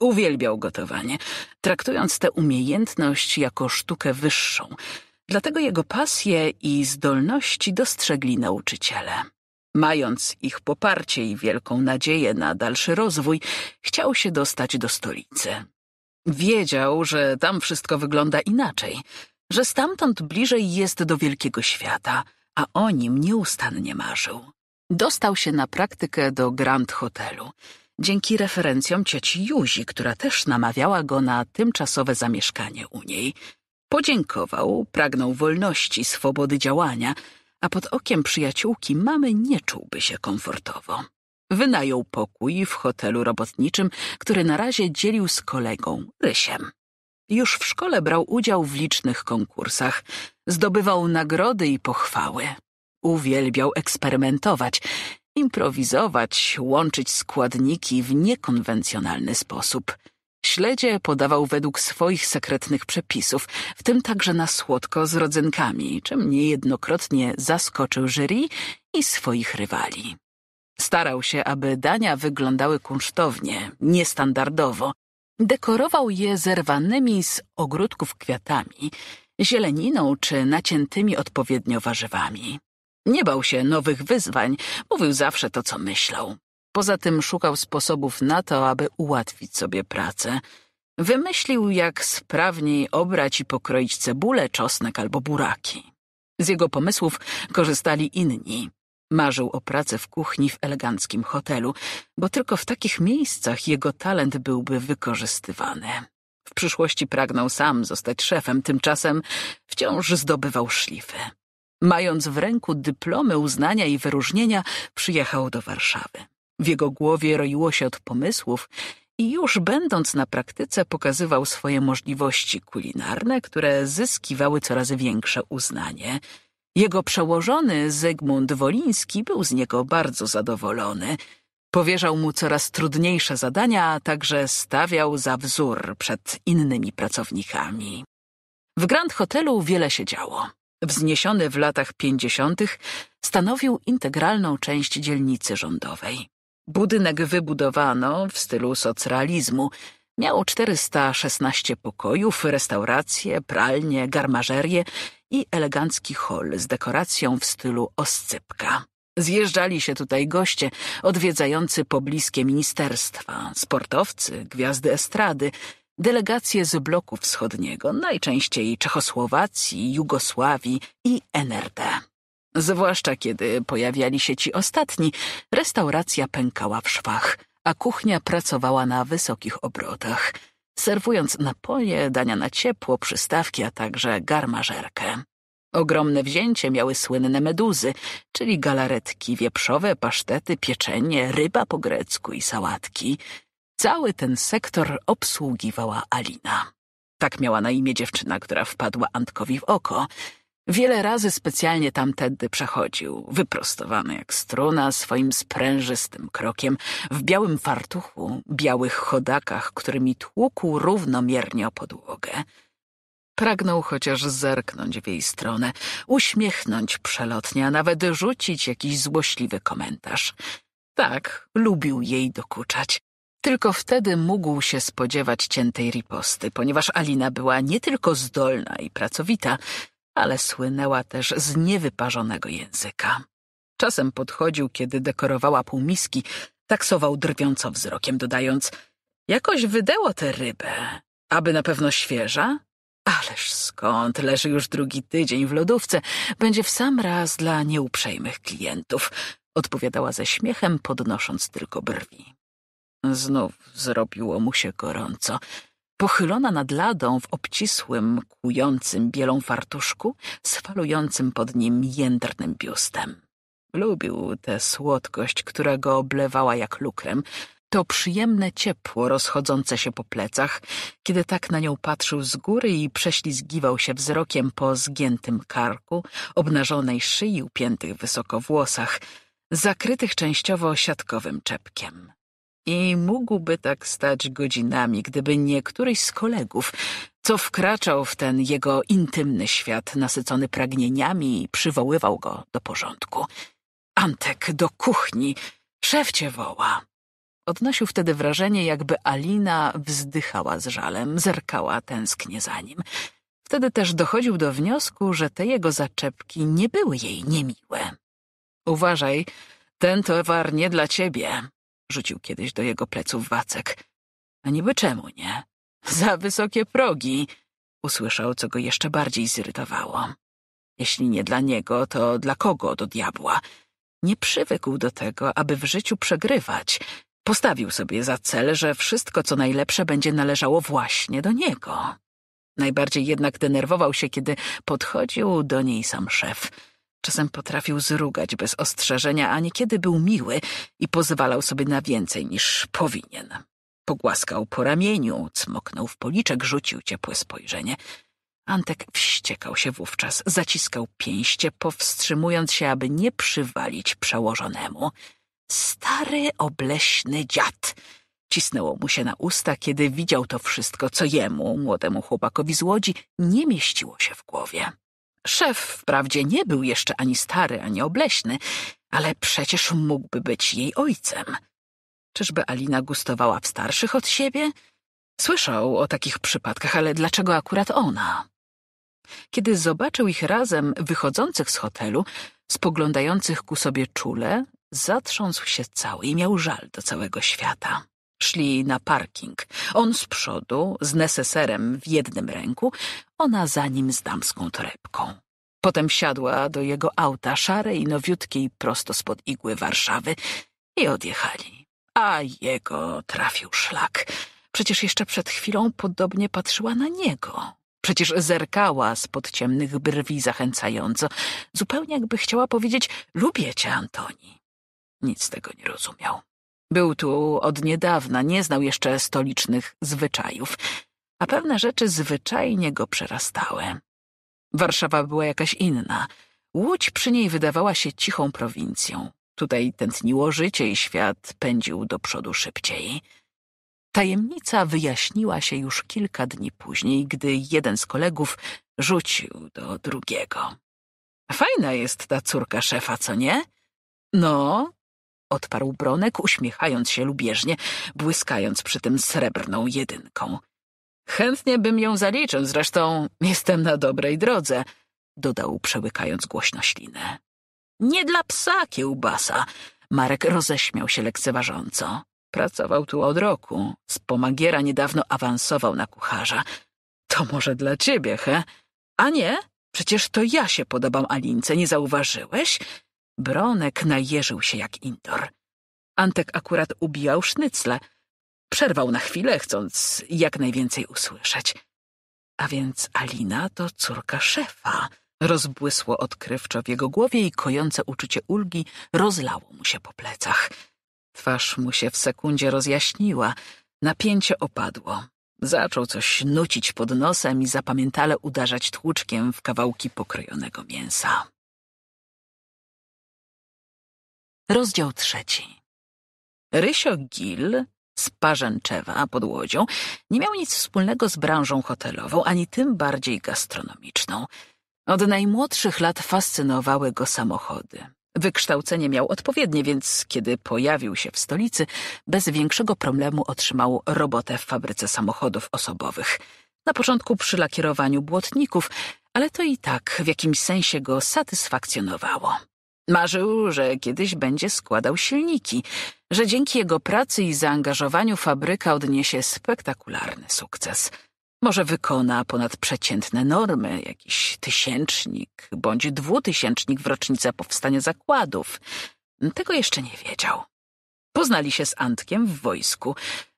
Uwielbiał gotowanie, traktując tę umiejętność jako sztukę wyższą. Dlatego jego pasje i zdolności dostrzegli nauczyciele. Mając ich poparcie i wielką nadzieję na dalszy rozwój, chciał się dostać do stolicy. Wiedział, że tam wszystko wygląda inaczej – że stamtąd bliżej jest do wielkiego świata, a o nim nieustannie marzył. Dostał się na praktykę do Grand Hotelu, dzięki referencjom cioci Juzi, która też namawiała go na tymczasowe zamieszkanie u niej. Podziękował, pragnął wolności, swobody działania, a pod okiem przyjaciółki mamy nie czułby się komfortowo. Wynajął pokój w hotelu robotniczym, który na razie dzielił z kolegą Rysiem. Już w szkole brał udział w licznych konkursach, zdobywał nagrody i pochwały. Uwielbiał eksperymentować, improwizować, łączyć składniki w niekonwencjonalny sposób. Śledzie podawał według swoich sekretnych przepisów, w tym także na słodko z rodzynkami, czym niejednokrotnie zaskoczył jury i swoich rywali. Starał się, aby dania wyglądały kunsztownie, niestandardowo, Dekorował je zerwanymi z ogródków kwiatami, zieleniną czy naciętymi odpowiednio warzywami. Nie bał się nowych wyzwań, mówił zawsze to, co myślał. Poza tym szukał sposobów na to, aby ułatwić sobie pracę. Wymyślił, jak sprawniej obrać i pokroić cebulę, czosnek albo buraki. Z jego pomysłów korzystali inni. Marzył o pracy w kuchni w eleganckim hotelu, bo tylko w takich miejscach jego talent byłby wykorzystywany. W przyszłości pragnął sam zostać szefem, tymczasem wciąż zdobywał szlify. Mając w ręku dyplomy uznania i wyróżnienia, przyjechał do Warszawy. W jego głowie roiło się od pomysłów i już będąc na praktyce pokazywał swoje możliwości kulinarne, które zyskiwały coraz większe uznanie – jego przełożony Zygmunt Woliński był z niego bardzo zadowolony. Powierzał mu coraz trudniejsze zadania, a także stawiał za wzór przed innymi pracownikami. W Grand Hotelu wiele się działo. Wzniesiony w latach pięćdziesiątych, stanowił integralną część dzielnicy rządowej. Budynek wybudowano w stylu socrealizmu. Miał 416 pokojów, restauracje, pralnie, garmażerie i elegancki hol z dekoracją w stylu oscypka. Zjeżdżali się tutaj goście odwiedzający pobliskie ministerstwa, sportowcy, gwiazdy estrady, delegacje z bloku wschodniego, najczęściej Czechosłowacji, Jugosławii i NRD. Zwłaszcza kiedy pojawiali się ci ostatni, restauracja pękała w szwach, a kuchnia pracowała na wysokich obrotach – serwując napoje, dania na ciepło, przystawki, a także garmażerkę. Ogromne wzięcie miały słynne meduzy, czyli galaretki wieprzowe, pasztety, pieczenie, ryba po grecku i sałatki. Cały ten sektor obsługiwała Alina. Tak miała na imię dziewczyna, która wpadła Antkowi w oko – Wiele razy specjalnie tam tedy przechodził, wyprostowany jak struna, swoim sprężystym krokiem, w białym fartuchu, białych chodakach, którymi tłukł równomiernie o podłogę. Pragnął chociaż zerknąć w jej stronę, uśmiechnąć przelotnie, a nawet rzucić jakiś złośliwy komentarz. Tak, lubił jej dokuczać. Tylko wtedy mógł się spodziewać ciętej riposty, ponieważ Alina była nie tylko zdolna i pracowita, ale słynęła też z niewyparzonego języka. Czasem podchodził, kiedy dekorowała półmiski, taksował drwiąco wzrokiem, dodając Jakoś wydeło tę rybę, aby na pewno świeża. Ależ skąd, leży już drugi tydzień w lodówce, będzie w sam raz dla nieuprzejmych klientów, odpowiadała ze śmiechem, podnosząc tylko brwi. Znów zrobiło mu się gorąco. Pochylona nad ladą w obcisłym, kłującym bielą fartuszku, z falującym pod nim jędrnym biustem. Lubił tę słodkość, która go oblewała jak lukrem, to przyjemne ciepło rozchodzące się po plecach, kiedy tak na nią patrzył z góry i prześlizgiwał się wzrokiem po zgiętym karku, obnażonej szyi upiętych wysoko włosach, zakrytych częściowo siatkowym czepkiem. I mógłby tak stać godzinami, gdyby nie któryś z kolegów, co wkraczał w ten jego intymny świat nasycony pragnieniami i przywoływał go do porządku. Antek do kuchni, szef cię woła. Odnosił wtedy wrażenie, jakby Alina wzdychała z żalem, zerkała tęsknie za nim. Wtedy też dochodził do wniosku, że te jego zaczepki nie były jej niemiłe. Uważaj, ten towar nie dla ciebie, rzucił kiedyś do jego pleców Wacek. A niby czemu nie? Za wysokie progi! Usłyszał, co go jeszcze bardziej zirytowało. Jeśli nie dla niego, to dla kogo do diabła? Nie przywykł do tego, aby w życiu przegrywać. Postawił sobie za cel, że wszystko, co najlepsze, będzie należało właśnie do niego. Najbardziej jednak denerwował się, kiedy podchodził do niej sam szef. Czasem potrafił zrugać bez ostrzeżenia, a niekiedy był miły i pozwalał sobie na więcej niż powinien. Pogłaskał po ramieniu, cmoknął w policzek, rzucił ciepłe spojrzenie. Antek wściekał się wówczas, zaciskał pięście, powstrzymując się, aby nie przywalić przełożonemu. Stary, obleśny dziad! Cisnęło mu się na usta, kiedy widział to wszystko, co jemu, młodemu chłopakowi z Łodzi, nie mieściło się w głowie. Szef wprawdzie nie był jeszcze ani stary, ani obleśny, ale przecież mógłby być jej ojcem. Czyżby Alina gustowała w starszych od siebie? Słyszał o takich przypadkach, ale dlaczego akurat ona? Kiedy zobaczył ich razem wychodzących z hotelu, spoglądających ku sobie czule, zatrząsł się cały i miał żal do całego świata. Szli na parking. On z przodu, z neseserem w jednym ręku, ona za nim z damską torebką. Potem siadła do jego auta szarej, nowiutkiej, prosto spod igły Warszawy i odjechali. A jego trafił szlak. Przecież jeszcze przed chwilą podobnie patrzyła na niego. Przecież zerkała spod ciemnych brwi zachęcająco, zupełnie jakby chciała powiedzieć: Lubię cię, Antoni. Nic z tego nie rozumiał. Był tu od niedawna, nie znał jeszcze stolicznych zwyczajów, a pewne rzeczy zwyczajnie go przerastały. Warszawa była jakaś inna. Łódź przy niej wydawała się cichą prowincją. Tutaj tętniło życie i świat pędził do przodu szybciej. Tajemnica wyjaśniła się już kilka dni później, gdy jeden z kolegów rzucił do drugiego. Fajna jest ta córka szefa, co nie? No, odparł Bronek, uśmiechając się lubieżnie, błyskając przy tym srebrną jedynką. Chętnie bym ją zaliczył, zresztą jestem na dobrej drodze, dodał, przełykając głośno ślinę. Nie dla psa kiełbasa. Marek roześmiał się lekceważąco. Pracował tu od roku. Z pomagiera niedawno awansował na kucharza. To może dla ciebie, he? A nie? Przecież to ja się podobam Alince, nie zauważyłeś? Bronek najeżył się jak indor. Antek akurat ubijał sznycle. Przerwał na chwilę, chcąc jak najwięcej usłyszeć. A więc Alina to córka szefa. Rozbłysło odkrywczo w jego głowie i kojące uczucie ulgi rozlało mu się po plecach. Twarz mu się w sekundzie rozjaśniła, napięcie opadło. Zaczął coś nucić pod nosem i zapamiętale uderzać tłuczkiem w kawałki pokrojonego mięsa. Rozdział trzeci. Rysio Gil z Parzęczewa pod Łodzią nie miał nic wspólnego z branżą hotelową, ani tym bardziej gastronomiczną. Od najmłodszych lat fascynowały go samochody. Wykształcenie miał odpowiednie, więc kiedy pojawił się w stolicy, bez większego problemu otrzymał robotę w fabryce samochodów osobowych. Na początku przy lakierowaniu błotników, ale to i tak w jakimś sensie go satysfakcjonowało. Marzył, że kiedyś będzie składał silniki, że dzięki jego pracy i zaangażowaniu fabryka odniesie spektakularny sukces. Może wykona ponadprzeciętne normy, jakiś tysięcznik bądź dwutysięcznik w rocznicę powstania zakładów. Tego jeszcze nie wiedział. Poznali się z Antkiem w wojsku.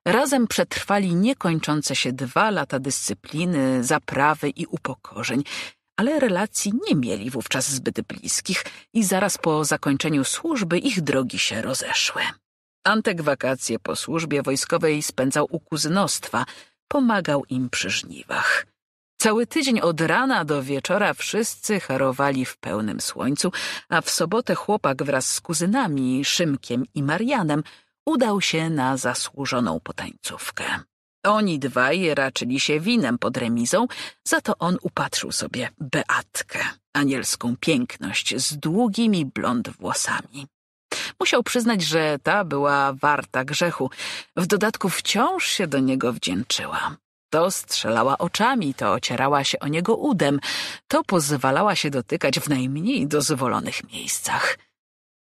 Razem przetrwali niekończące się dwa lata dyscypliny, zaprawy i upokorzeń ale relacji nie mieli wówczas zbyt bliskich i zaraz po zakończeniu służby ich drogi się rozeszły. Antek wakacje po służbie wojskowej spędzał u kuzynostwa, pomagał im przy żniwach. Cały tydzień od rana do wieczora wszyscy harowali w pełnym słońcu, a w sobotę chłopak wraz z kuzynami Szymkiem i Marianem udał się na zasłużoną potańcówkę. Oni dwaj raczyli się winem pod remizą, za to on upatrzył sobie Beatkę, anielską piękność z długimi blond włosami. Musiał przyznać, że ta była warta grzechu. W dodatku wciąż się do niego wdzięczyła. To strzelała oczami, to ocierała się o niego udem, to pozwalała się dotykać w najmniej dozwolonych miejscach.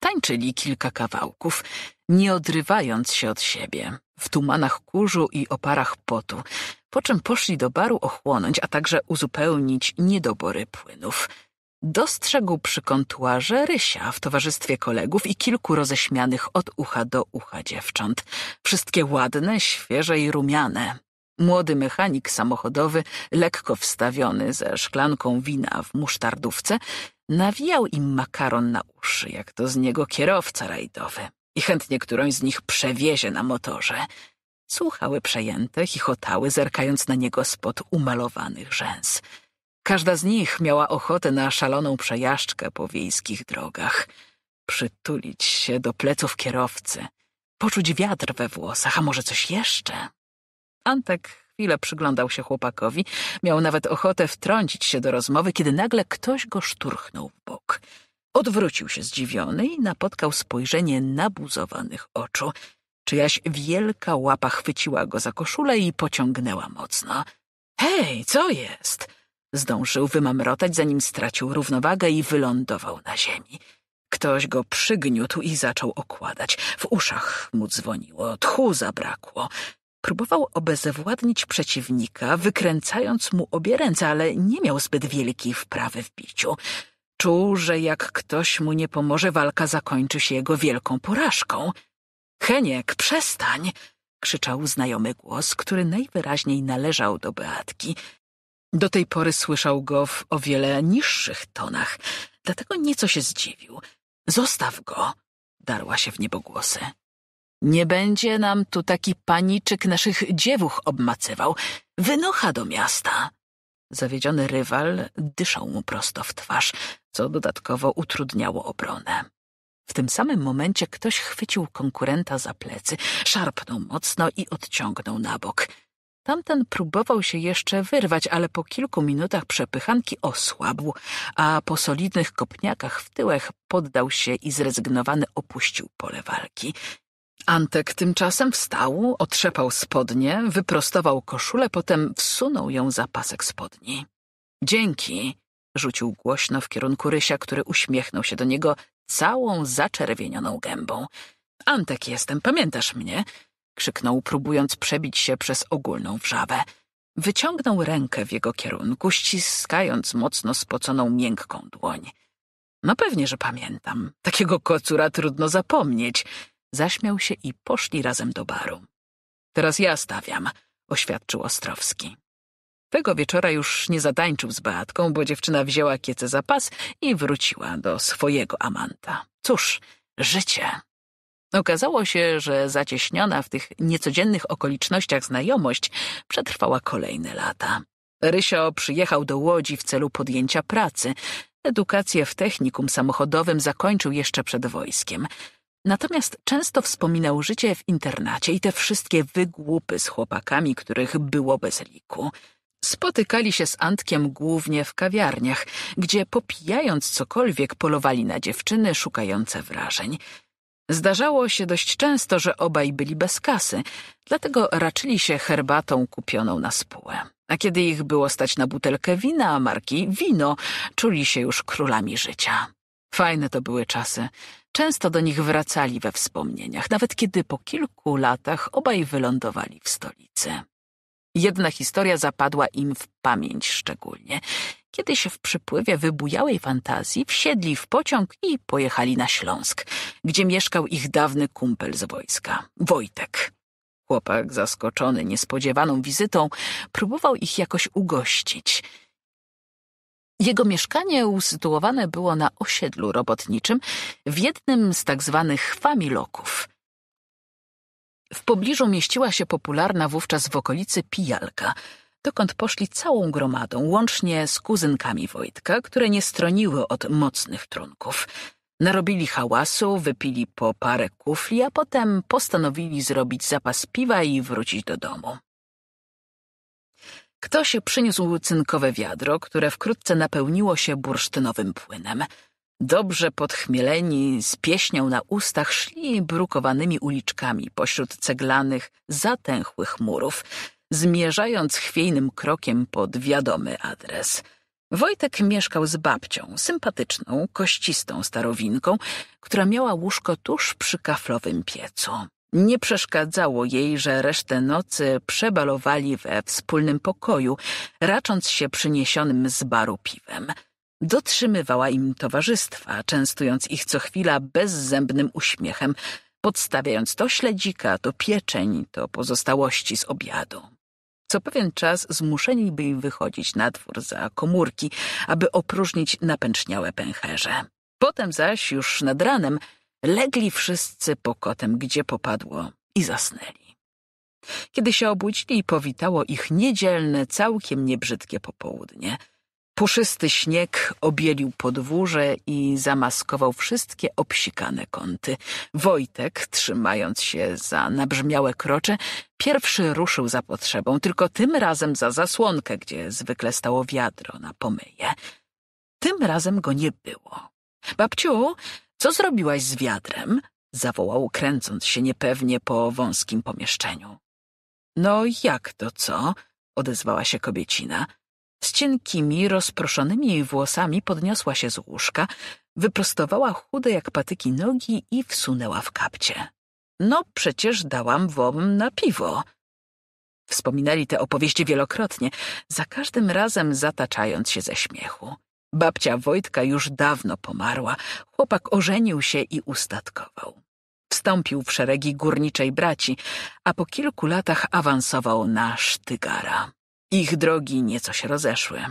Tańczyli kilka kawałków, nie odrywając się od siebie w tumanach kurzu i oparach potu, po czym poszli do baru ochłonąć, a także uzupełnić niedobory płynów. Dostrzegł przy kontuarze Rysia w towarzystwie kolegów i kilku roześmianych od ucha do ucha dziewcząt. Wszystkie ładne, świeże i rumiane. Młody mechanik samochodowy, lekko wstawiony ze szklanką wina w musztardówce, nawijał im makaron na uszy, jak to z niego kierowca rajdowy i chętnie którąś z nich przewiezie na motorze. Słuchały przejęte, chichotały, zerkając na niego spod umalowanych rzęs. Każda z nich miała ochotę na szaloną przejażdżkę po wiejskich drogach. Przytulić się do pleców kierowcy, poczuć wiatr we włosach, a może coś jeszcze? Antek chwilę przyglądał się chłopakowi, miał nawet ochotę wtrącić się do rozmowy, kiedy nagle ktoś go szturchnął w bok. Odwrócił się zdziwiony i napotkał spojrzenie nabuzowanych oczu. Czyjaś wielka łapa chwyciła go za koszulę i pociągnęła mocno. Hej, co jest? Zdążył wymamrotać, zanim stracił równowagę i wylądował na ziemi. Ktoś go przygniótł i zaczął okładać. W uszach mu dzwoniło, tchu zabrakło. Próbował obezwładnić przeciwnika, wykręcając mu obie ręce, ale nie miał zbyt wielkiej wprawy w biciu. Czuł, że jak ktoś mu nie pomoże, walka zakończy się jego wielką porażką. Heniek, przestań! krzyczał znajomy głos, który najwyraźniej należał do Beatki. Do tej pory słyszał go w o wiele niższych tonach, dlatego nieco się zdziwił. Zostaw go! darła się w niebogłosy. Nie będzie nam tu taki paniczyk naszych dziewuch obmacywał. Wynocha do miasta! Zawiedziony rywal dyszał mu prosto w twarz co dodatkowo utrudniało obronę. W tym samym momencie ktoś chwycił konkurenta za plecy, szarpnął mocno i odciągnął na bok. Tamten próbował się jeszcze wyrwać, ale po kilku minutach przepychanki osłabł, a po solidnych kopniakach w tyłek poddał się i zrezygnowany opuścił pole walki. Antek tymczasem wstał, otrzepał spodnie, wyprostował koszulę, potem wsunął ją za pasek spodni. Dzięki, rzucił głośno w kierunku Rysia, który uśmiechnął się do niego całą zaczerwienioną gębą. Antek jestem, pamiętasz mnie? krzyknął, próbując przebić się przez ogólną wrzawę. Wyciągnął rękę w jego kierunku, ściskając mocno spoconą miękką dłoń. No pewnie, że pamiętam. Takiego kocura trudno zapomnieć. Zaśmiał się i poszli razem do baru. Teraz ja stawiam, oświadczył Ostrowski. Tego wieczora już nie zatańczył z Beatką, bo dziewczyna wzięła kiece za pas i wróciła do swojego amanta. Cóż, życie. Okazało się, że zacieśniona w tych niecodziennych okolicznościach znajomość przetrwała kolejne lata. Rysio przyjechał do Łodzi w celu podjęcia pracy. Edukację w technikum samochodowym zakończył jeszcze przed wojskiem. Natomiast często wspominał życie w internacie i te wszystkie wygłupy z chłopakami, których było bez liku. Spotykali się z Antkiem głównie w kawiarniach, gdzie popijając cokolwiek polowali na dziewczyny szukające wrażeń. Zdarzało się dość często, że obaj byli bez kasy, dlatego raczyli się herbatą kupioną na spółę. A kiedy ich było stać na butelkę wina marki wino, czuli się już królami życia. Fajne to były czasy. Często do nich wracali we wspomnieniach, nawet kiedy po kilku latach obaj wylądowali w stolicy. Jedna historia zapadła im w pamięć szczególnie. kiedy się w przypływie wybujałej fantazji wsiedli w pociąg i pojechali na Śląsk, gdzie mieszkał ich dawny kumpel z wojska, Wojtek. Chłopak, zaskoczony niespodziewaną wizytą, próbował ich jakoś ugościć. Jego mieszkanie usytuowane było na osiedlu robotniczym w jednym z tak zwanych familoków – w pobliżu mieściła się popularna wówczas w okolicy pijalka, dokąd poszli całą gromadą, łącznie z kuzynkami Wojtka, które nie stroniły od mocnych trunków. Narobili hałasu, wypili po parę kufli, a potem postanowili zrobić zapas piwa i wrócić do domu. Ktoś przyniósł cynkowe wiadro, które wkrótce napełniło się bursztynowym płynem – Dobrze podchmieleni, z pieśnią na ustach, szli brukowanymi uliczkami pośród ceglanych, zatęchłych murów, zmierzając chwiejnym krokiem pod wiadomy adres. Wojtek mieszkał z babcią, sympatyczną, kościstą starowinką, która miała łóżko tuż przy kaflowym piecu. Nie przeszkadzało jej, że resztę nocy przebalowali we wspólnym pokoju, racząc się przyniesionym z baru piwem – Dotrzymywała im towarzystwa, częstując ich co chwila bezzębnym uśmiechem, podstawiając to śledzika, to pieczeń, to pozostałości z obiadu. Co pewien czas zmuszeni byli wychodzić na dwór za komórki, aby opróżnić napęczniałe pęcherze. Potem zaś już nad ranem legli wszyscy pokotem, gdzie popadło i zasnęli. Kiedy się obudzili, powitało ich niedzielne, całkiem niebrzydkie popołudnie – Puszysty śnieg obielił podwórze i zamaskował wszystkie obsikane kąty. Wojtek, trzymając się za nabrzmiałe krocze, pierwszy ruszył za potrzebą, tylko tym razem za zasłonkę, gdzie zwykle stało wiadro na pomyje. Tym razem go nie było. Babciu, co zrobiłaś z wiadrem? zawołał, kręcąc się niepewnie po wąskim pomieszczeniu. No jak to co? odezwała się kobiecina z cienkimi, rozproszonymi jej włosami podniosła się z łóżka, wyprostowała chude jak patyki nogi i wsunęła w kapcie. No przecież dałam wam na piwo. Wspominali te opowieści wielokrotnie, za każdym razem zataczając się ze śmiechu. Babcia Wojtka już dawno pomarła, chłopak ożenił się i ustatkował. Wstąpił w szeregi górniczej braci, a po kilku latach awansował na sztygara. Ich drogi nieco się rozeszły.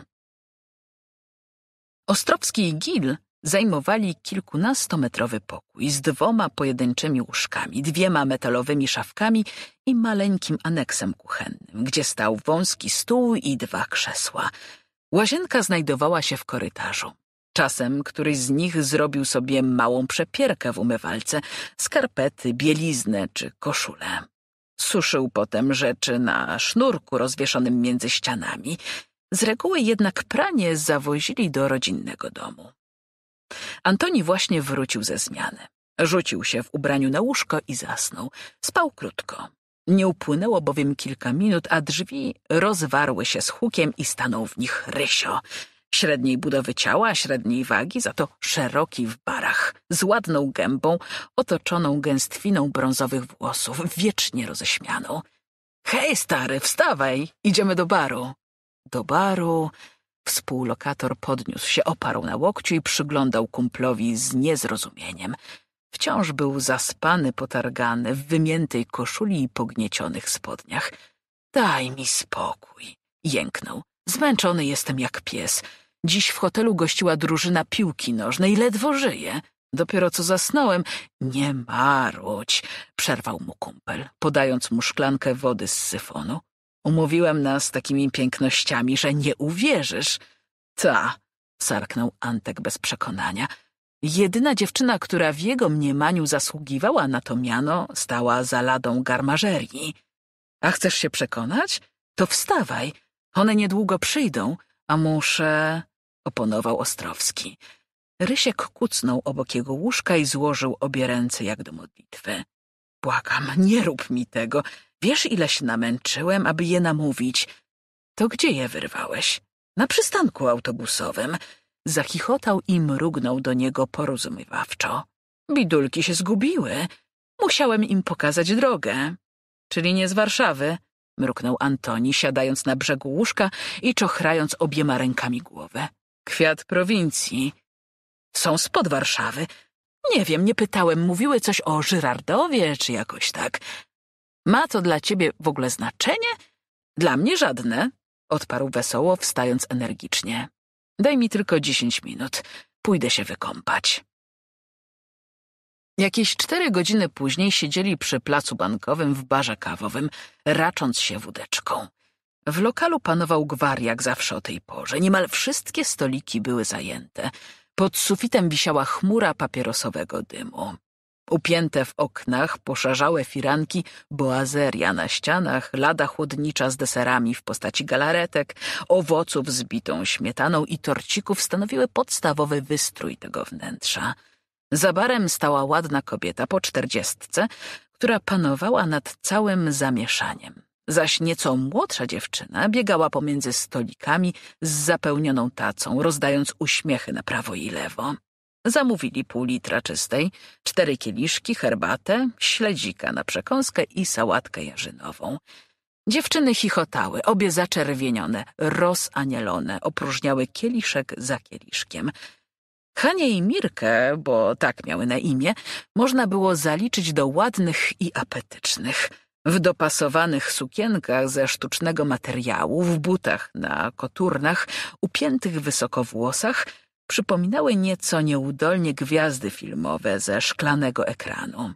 Ostrowski i Gil zajmowali kilkunastometrowy pokój z dwoma pojedynczymi łóżkami, dwiema metalowymi szafkami i maleńkim aneksem kuchennym, gdzie stał wąski stół i dwa krzesła. Łazienka znajdowała się w korytarzu. Czasem któryś z nich zrobił sobie małą przepierkę w umywalce, skarpety, bieliznę czy koszulę. Suszył potem rzeczy na sznurku rozwieszonym między ścianami. Z reguły jednak pranie zawozili do rodzinnego domu. Antoni właśnie wrócił ze zmiany. Rzucił się w ubraniu na łóżko i zasnął. Spał krótko. Nie upłynęło bowiem kilka minut, a drzwi rozwarły się z hukiem i stanął w nich Rysio. Średniej budowy ciała, średniej wagi, za to szeroki w barach, z ładną gębą, otoczoną gęstwiną brązowych włosów, wiecznie roześmianą. Hej, stary, wstawaj, idziemy do baru. Do baru. Współlokator podniósł się, oparł na łokciu i przyglądał kumplowi z niezrozumieniem. Wciąż był zaspany, potargany, w wymiętej koszuli i pogniecionych spodniach. Daj mi spokój, jęknął. Zmęczony jestem jak pies. Dziś w hotelu gościła drużyna piłki nożnej, ledwo żyje. Dopiero co zasnąłem. Nie marudź, przerwał mu kumpel, podając mu szklankę wody z syfonu. Umówiłem nas takimi pięknościami, że nie uwierzysz. Ta, sarknął Antek bez przekonania. Jedyna dziewczyna, która w jego mniemaniu zasługiwała na to miano, stała za ladą garmażerii. A chcesz się przekonać? To wstawaj, one niedługo przyjdą, a muszę... oponował Ostrowski. Rysiek kucnął obok jego łóżka i złożył obie ręce jak do modlitwy. Błagam, nie rób mi tego. Wiesz, ile się namęczyłem, aby je namówić. To gdzie je wyrwałeś? Na przystanku autobusowym. Zachichotał i mrugnął do niego porozumiewawczo. Bidulki się zgubiły. Musiałem im pokazać drogę. Czyli nie z Warszawy mruknął Antoni, siadając na brzegu łóżka i czochrając obiema rękami głowę. Kwiat prowincji. Są spod Warszawy. Nie wiem, nie pytałem, mówiły coś o Żyrardowie czy jakoś tak. Ma to dla ciebie w ogóle znaczenie? Dla mnie żadne, odparł wesoło, wstając energicznie. Daj mi tylko dziesięć minut. Pójdę się wykąpać. Jakieś cztery godziny później siedzieli przy placu bankowym w barze kawowym, racząc się wódeczką. W lokalu panował gwar jak zawsze o tej porze. Niemal wszystkie stoliki były zajęte. Pod sufitem wisiała chmura papierosowego dymu. Upięte w oknach, poszarzałe firanki, boazeria na ścianach, lada chłodnicza z deserami w postaci galaretek, owoców z bitą śmietaną i torcików stanowiły podstawowy wystrój tego wnętrza – za barem stała ładna kobieta po czterdziestce, która panowała nad całym zamieszaniem. Zaś nieco młodsza dziewczyna biegała pomiędzy stolikami z zapełnioną tacą, rozdając uśmiechy na prawo i lewo. Zamówili pół litra czystej, cztery kieliszki, herbatę, śledzika na przekąskę i sałatkę jarzynową. Dziewczyny chichotały, obie zaczerwienione, rozanielone, opróżniały kieliszek za kieliszkiem – Hanie i Mirkę, bo tak miały na imię, można było zaliczyć do ładnych i apetycznych. W dopasowanych sukienkach ze sztucznego materiału, w butach na koturnach, upiętych wysoko włosach, przypominały nieco nieudolnie gwiazdy filmowe ze szklanego ekranu.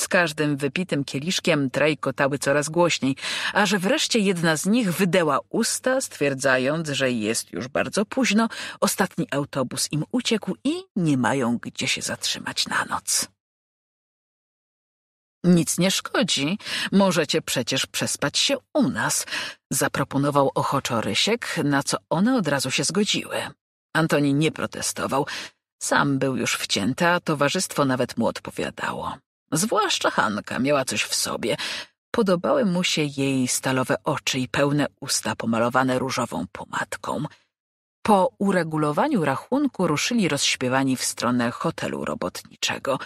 Z każdym wypitym kieliszkiem trajkotały coraz głośniej, aż wreszcie jedna z nich wydeła usta, stwierdzając, że jest już bardzo późno, ostatni autobus im uciekł i nie mają gdzie się zatrzymać na noc. Nic nie szkodzi, możecie przecież przespać się u nas, zaproponował ochoczo Rysiek, na co one od razu się zgodziły. Antoni nie protestował. Sam był już wcięty, a towarzystwo nawet mu odpowiadało. Zwłaszcza Hanka miała coś w sobie. Podobały mu się jej stalowe oczy i pełne usta pomalowane różową pomadką. Po uregulowaniu rachunku ruszyli rozśpiewani w stronę hotelu robotniczego.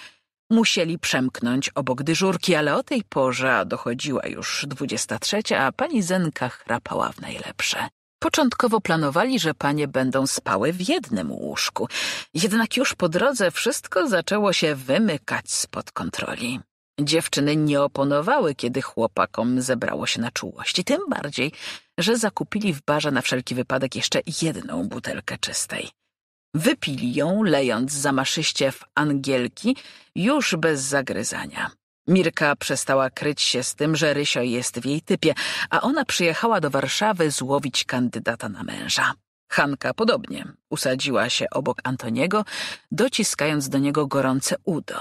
Musieli przemknąć obok dyżurki, ale o tej porze dochodziła już dwudziesta trzecia, a pani Zenka chrapała w najlepsze. Początkowo planowali, że panie będą spały w jednym łóżku, jednak już po drodze wszystko zaczęło się wymykać spod kontroli. Dziewczyny nie oponowały, kiedy chłopakom zebrało się na czułości, tym bardziej, że zakupili w barze na wszelki wypadek jeszcze jedną butelkę czystej. Wypili ją, lejąc zamaszyście w angielki, już bez zagryzania. Mirka przestała kryć się z tym, że Rysio jest w jej typie, a ona przyjechała do Warszawy złowić kandydata na męża. Hanka podobnie usadziła się obok Antoniego, dociskając do niego gorące udo.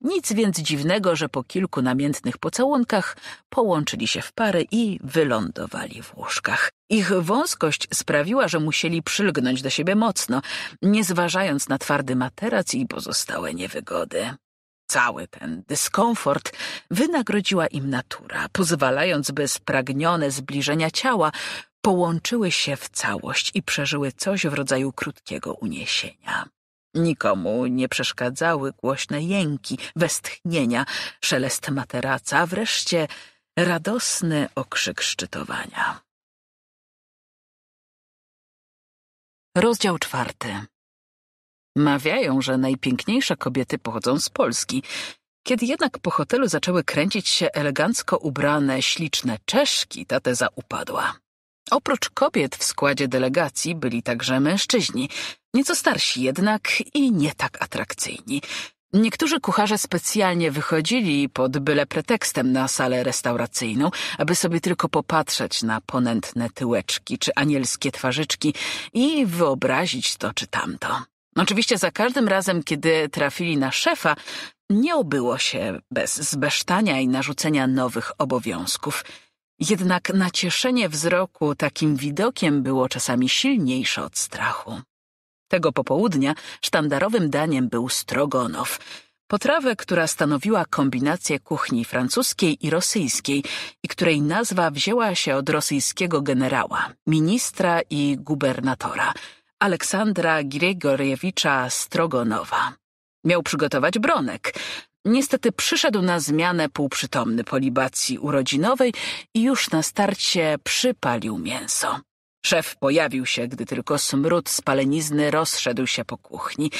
Nic więc dziwnego, że po kilku namiętnych pocałunkach połączyli się w pary i wylądowali w łóżkach. Ich wąskość sprawiła, że musieli przylgnąć do siebie mocno, nie zważając na twardy materac i pozostałe niewygody. Cały ten dyskomfort wynagrodziła im natura, pozwalając, by spragnione zbliżenia ciała połączyły się w całość i przeżyły coś w rodzaju krótkiego uniesienia. Nikomu nie przeszkadzały głośne jęki, westchnienia, szelest materaca, a wreszcie radosny okrzyk szczytowania. Rozdział czwarty. Mawiają, że najpiękniejsze kobiety pochodzą z Polski. Kiedy jednak po hotelu zaczęły kręcić się elegancko ubrane, śliczne Czeszki, ta teza upadła. Oprócz kobiet w składzie delegacji byli także mężczyźni, nieco starsi jednak i nie tak atrakcyjni. Niektórzy kucharze specjalnie wychodzili pod byle pretekstem na salę restauracyjną, aby sobie tylko popatrzeć na ponętne tyłeczki czy anielskie twarzyczki i wyobrazić to czy tamto. Oczywiście za każdym razem, kiedy trafili na szefa, nie obyło się bez zbesztania i narzucenia nowych obowiązków. Jednak nacieszenie wzroku takim widokiem było czasami silniejsze od strachu. Tego popołudnia sztandarowym daniem był strogonow, potrawę, która stanowiła kombinację kuchni francuskiej i rosyjskiej i której nazwa wzięła się od rosyjskiego generała, ministra i gubernatora – Aleksandra Grigoriewicza Strogonowa. Miał przygotować bronek. Niestety przyszedł na zmianę półprzytomny po libacji urodzinowej i już na starcie przypalił mięso. Szef pojawił się, gdy tylko smród spalenizny rozszedł się po kuchni.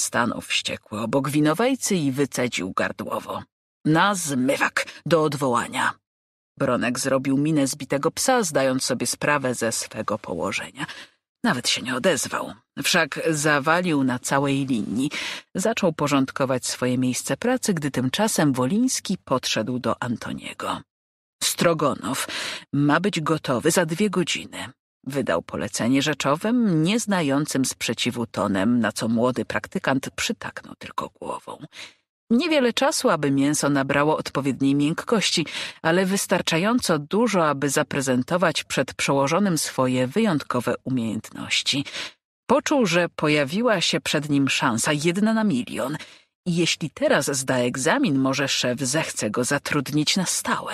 Stanął wściekły obok winowajcy i wycedził gardłowo. Na zmywak, do odwołania. Bronek zrobił minę zbitego psa, zdając sobie sprawę ze swego położenia. Nawet się nie odezwał. Wszak zawalił na całej linii. Zaczął porządkować swoje miejsce pracy, gdy tymczasem Woliński podszedł do Antoniego. Strogonow ma być gotowy za dwie godziny. Wydał polecenie rzeczowym, nieznającym sprzeciwu tonem, na co młody praktykant przytaknął tylko głową. Niewiele czasu, aby mięso nabrało odpowiedniej miękkości, ale wystarczająco dużo, aby zaprezentować przed przełożonym swoje wyjątkowe umiejętności. Poczuł, że pojawiła się przed nim szansa, jedna na milion. I jeśli teraz zda egzamin, może szef zechce go zatrudnić na stałe.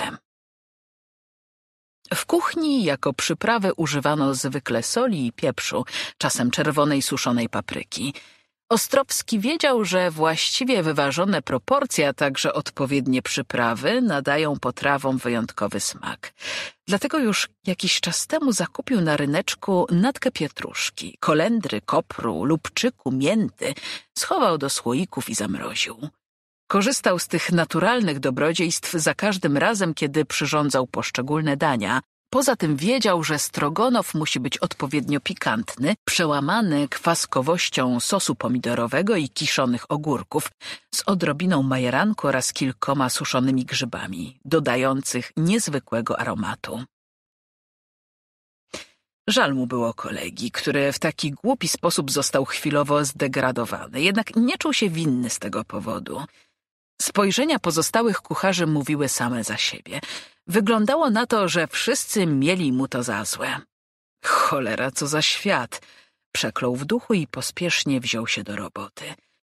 W kuchni jako przyprawę używano zwykle soli i pieprzu, czasem czerwonej suszonej papryki – Ostrowski wiedział, że właściwie wyważone proporcje, a także odpowiednie przyprawy nadają potrawom wyjątkowy smak. Dlatego już jakiś czas temu zakupił na ryneczku natkę pietruszki, kolendry, kopru, lubczyku, mięty, schował do słoików i zamroził. Korzystał z tych naturalnych dobrodziejstw za każdym razem, kiedy przyrządzał poszczególne dania, Poza tym wiedział, że strogonow musi być odpowiednio pikantny, przełamany kwaskowością sosu pomidorowego i kiszonych ogórków, z odrobiną majeranku oraz kilkoma suszonymi grzybami, dodających niezwykłego aromatu. Żal mu było kolegi, który w taki głupi sposób został chwilowo zdegradowany, jednak nie czuł się winny z tego powodu – Spojrzenia pozostałych kucharzy mówiły same za siebie. Wyglądało na to, że wszyscy mieli mu to za złe. Cholera, co za świat! Przeklął w duchu i pospiesznie wziął się do roboty.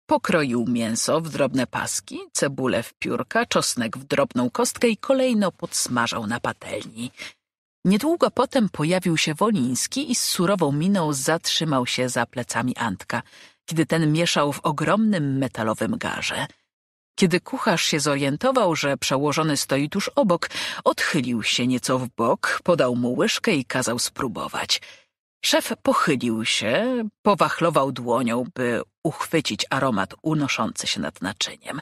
Pokroił mięso w drobne paski, cebulę w piórka, czosnek w drobną kostkę i kolejno podsmażał na patelni. Niedługo potem pojawił się Woliński i z surową miną zatrzymał się za plecami Antka, kiedy ten mieszał w ogromnym metalowym garze – kiedy kucharz się zorientował, że przełożony stoi tuż obok, odchylił się nieco w bok, podał mu łyżkę i kazał spróbować. Szef pochylił się, powachlował dłonią, by uchwycić aromat unoszący się nad naczyniem.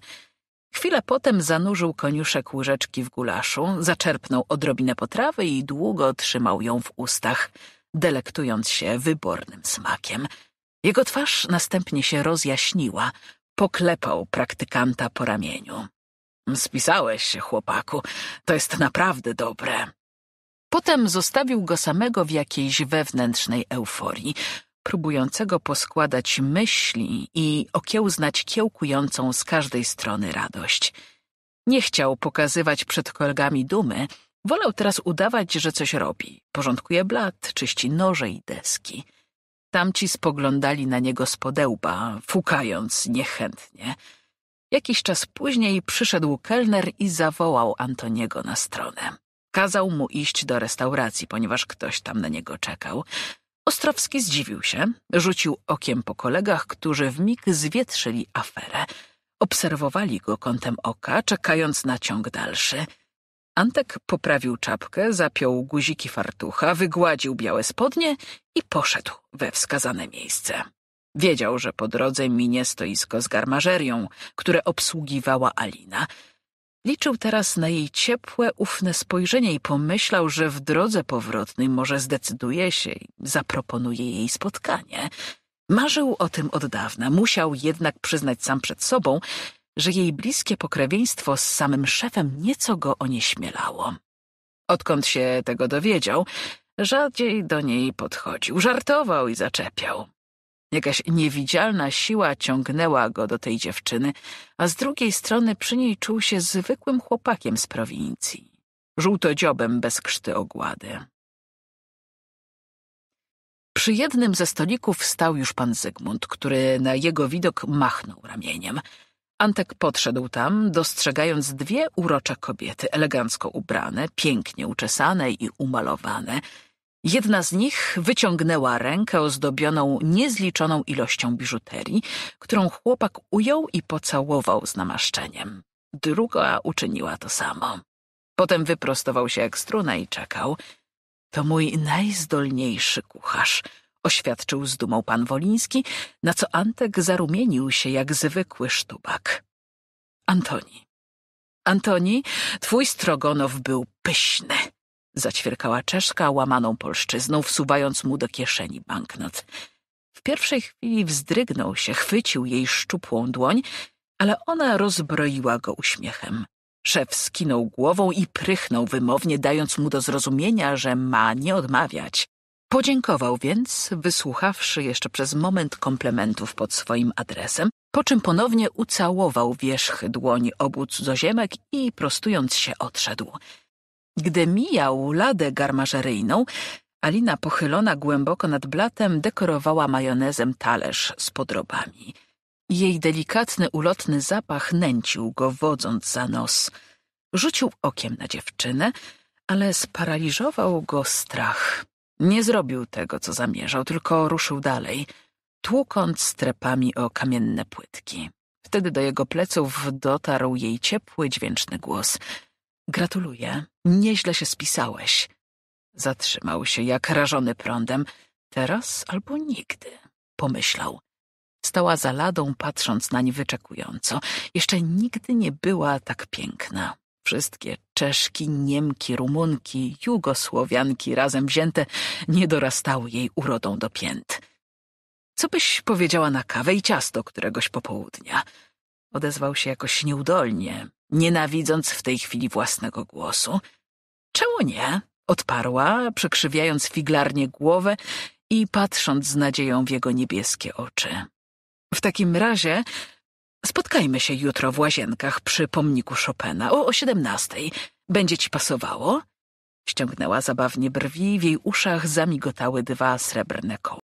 Chwilę potem zanurzył koniuszek łyżeczki w gulaszu, zaczerpnął odrobinę potrawy i długo trzymał ją w ustach, delektując się wybornym smakiem. Jego twarz następnie się rozjaśniła, Poklepał praktykanta po ramieniu. Spisałeś się, chłopaku. To jest naprawdę dobre. Potem zostawił go samego w jakiejś wewnętrznej euforii, próbującego poskładać myśli i okiełznać kiełkującą z każdej strony radość. Nie chciał pokazywać przed kolegami dumy, wolał teraz udawać, że coś robi. Porządkuje blat, czyści noże i deski. Tamci spoglądali na niego z podełba, fukając niechętnie. Jakiś czas później przyszedł kelner i zawołał Antoniego na stronę. Kazał mu iść do restauracji, ponieważ ktoś tam na niego czekał. Ostrowski zdziwił się, rzucił okiem po kolegach, którzy w mig zwietrzyli aferę. Obserwowali go kątem oka, czekając na ciąg dalszy – Antek poprawił czapkę, zapiął guziki fartucha, wygładził białe spodnie i poszedł we wskazane miejsce. Wiedział, że po drodze minie stoisko z garmażerią, które obsługiwała Alina. Liczył teraz na jej ciepłe, ufne spojrzenie i pomyślał, że w drodze powrotnej może zdecyduje się i zaproponuje jej spotkanie. Marzył o tym od dawna, musiał jednak przyznać sam przed sobą, że jej bliskie pokrewieństwo z samym szefem nieco go onieśmielało. Odkąd się tego dowiedział, rzadziej do niej podchodził, żartował i zaczepiał. Jakaś niewidzialna siła ciągnęła go do tej dziewczyny, a z drugiej strony przy niej czuł się zwykłym chłopakiem z prowincji, żółtodziobem bez krzty ogłady. Przy jednym ze stolików stał już pan Zygmunt, który na jego widok machnął ramieniem, Antek podszedł tam, dostrzegając dwie urocze kobiety, elegancko ubrane, pięknie uczesane i umalowane. Jedna z nich wyciągnęła rękę ozdobioną niezliczoną ilością biżuterii, którą chłopak ujął i pocałował z namaszczeniem. Druga uczyniła to samo. Potem wyprostował się jak struna i czekał. To mój najzdolniejszy kucharz – oświadczył z dumą pan Woliński, na co Antek zarumienił się jak zwykły sztubak. Antoni. Antoni, twój Strogonow był pyszny, zaćwierkała Czeszka łamaną polszczyzną, wsuwając mu do kieszeni banknot. W pierwszej chwili wzdrygnął się, chwycił jej szczupłą dłoń, ale ona rozbroiła go uśmiechem. Szef skinął głową i prychnął wymownie, dając mu do zrozumienia, że ma nie odmawiać. Podziękował więc, wysłuchawszy jeszcze przez moment komplementów pod swoim adresem, po czym ponownie ucałował wierzchy dłoni obu cudzoziemek i prostując się odszedł. Gdy mijał ladę garmażeryjną, Alina pochylona głęboko nad blatem dekorowała majonezem talerz z podrobami. Jej delikatny, ulotny zapach nęcił go, wodząc za nos. Rzucił okiem na dziewczynę, ale sparaliżował go strach. Nie zrobił tego, co zamierzał, tylko ruszył dalej, tłukąc strepami o kamienne płytki. Wtedy do jego pleców dotarł jej ciepły, dźwięczny głos. Gratuluję, nieźle się spisałeś. Zatrzymał się jak rażony prądem. Teraz albo nigdy, pomyślał. Stała za ladą, patrząc nań wyczekująco. Jeszcze nigdy nie była tak piękna. Wszystkie Czeszki, Niemki, Rumunki, Jugosłowianki razem wzięte nie dorastały jej urodą do pięt. Co byś powiedziała na kawę i ciasto któregoś popołudnia? Odezwał się jakoś nieudolnie, nienawidząc w tej chwili własnego głosu. Czemu nie? Odparła, przekrzywiając figlarnie głowę i patrząc z nadzieją w jego niebieskie oczy. W takim razie Spotkajmy się jutro w łazienkach przy pomniku Chopina o, o 17. Będzie ci pasowało? Ściągnęła zabawnie brwi, w jej uszach zamigotały dwa srebrne koła.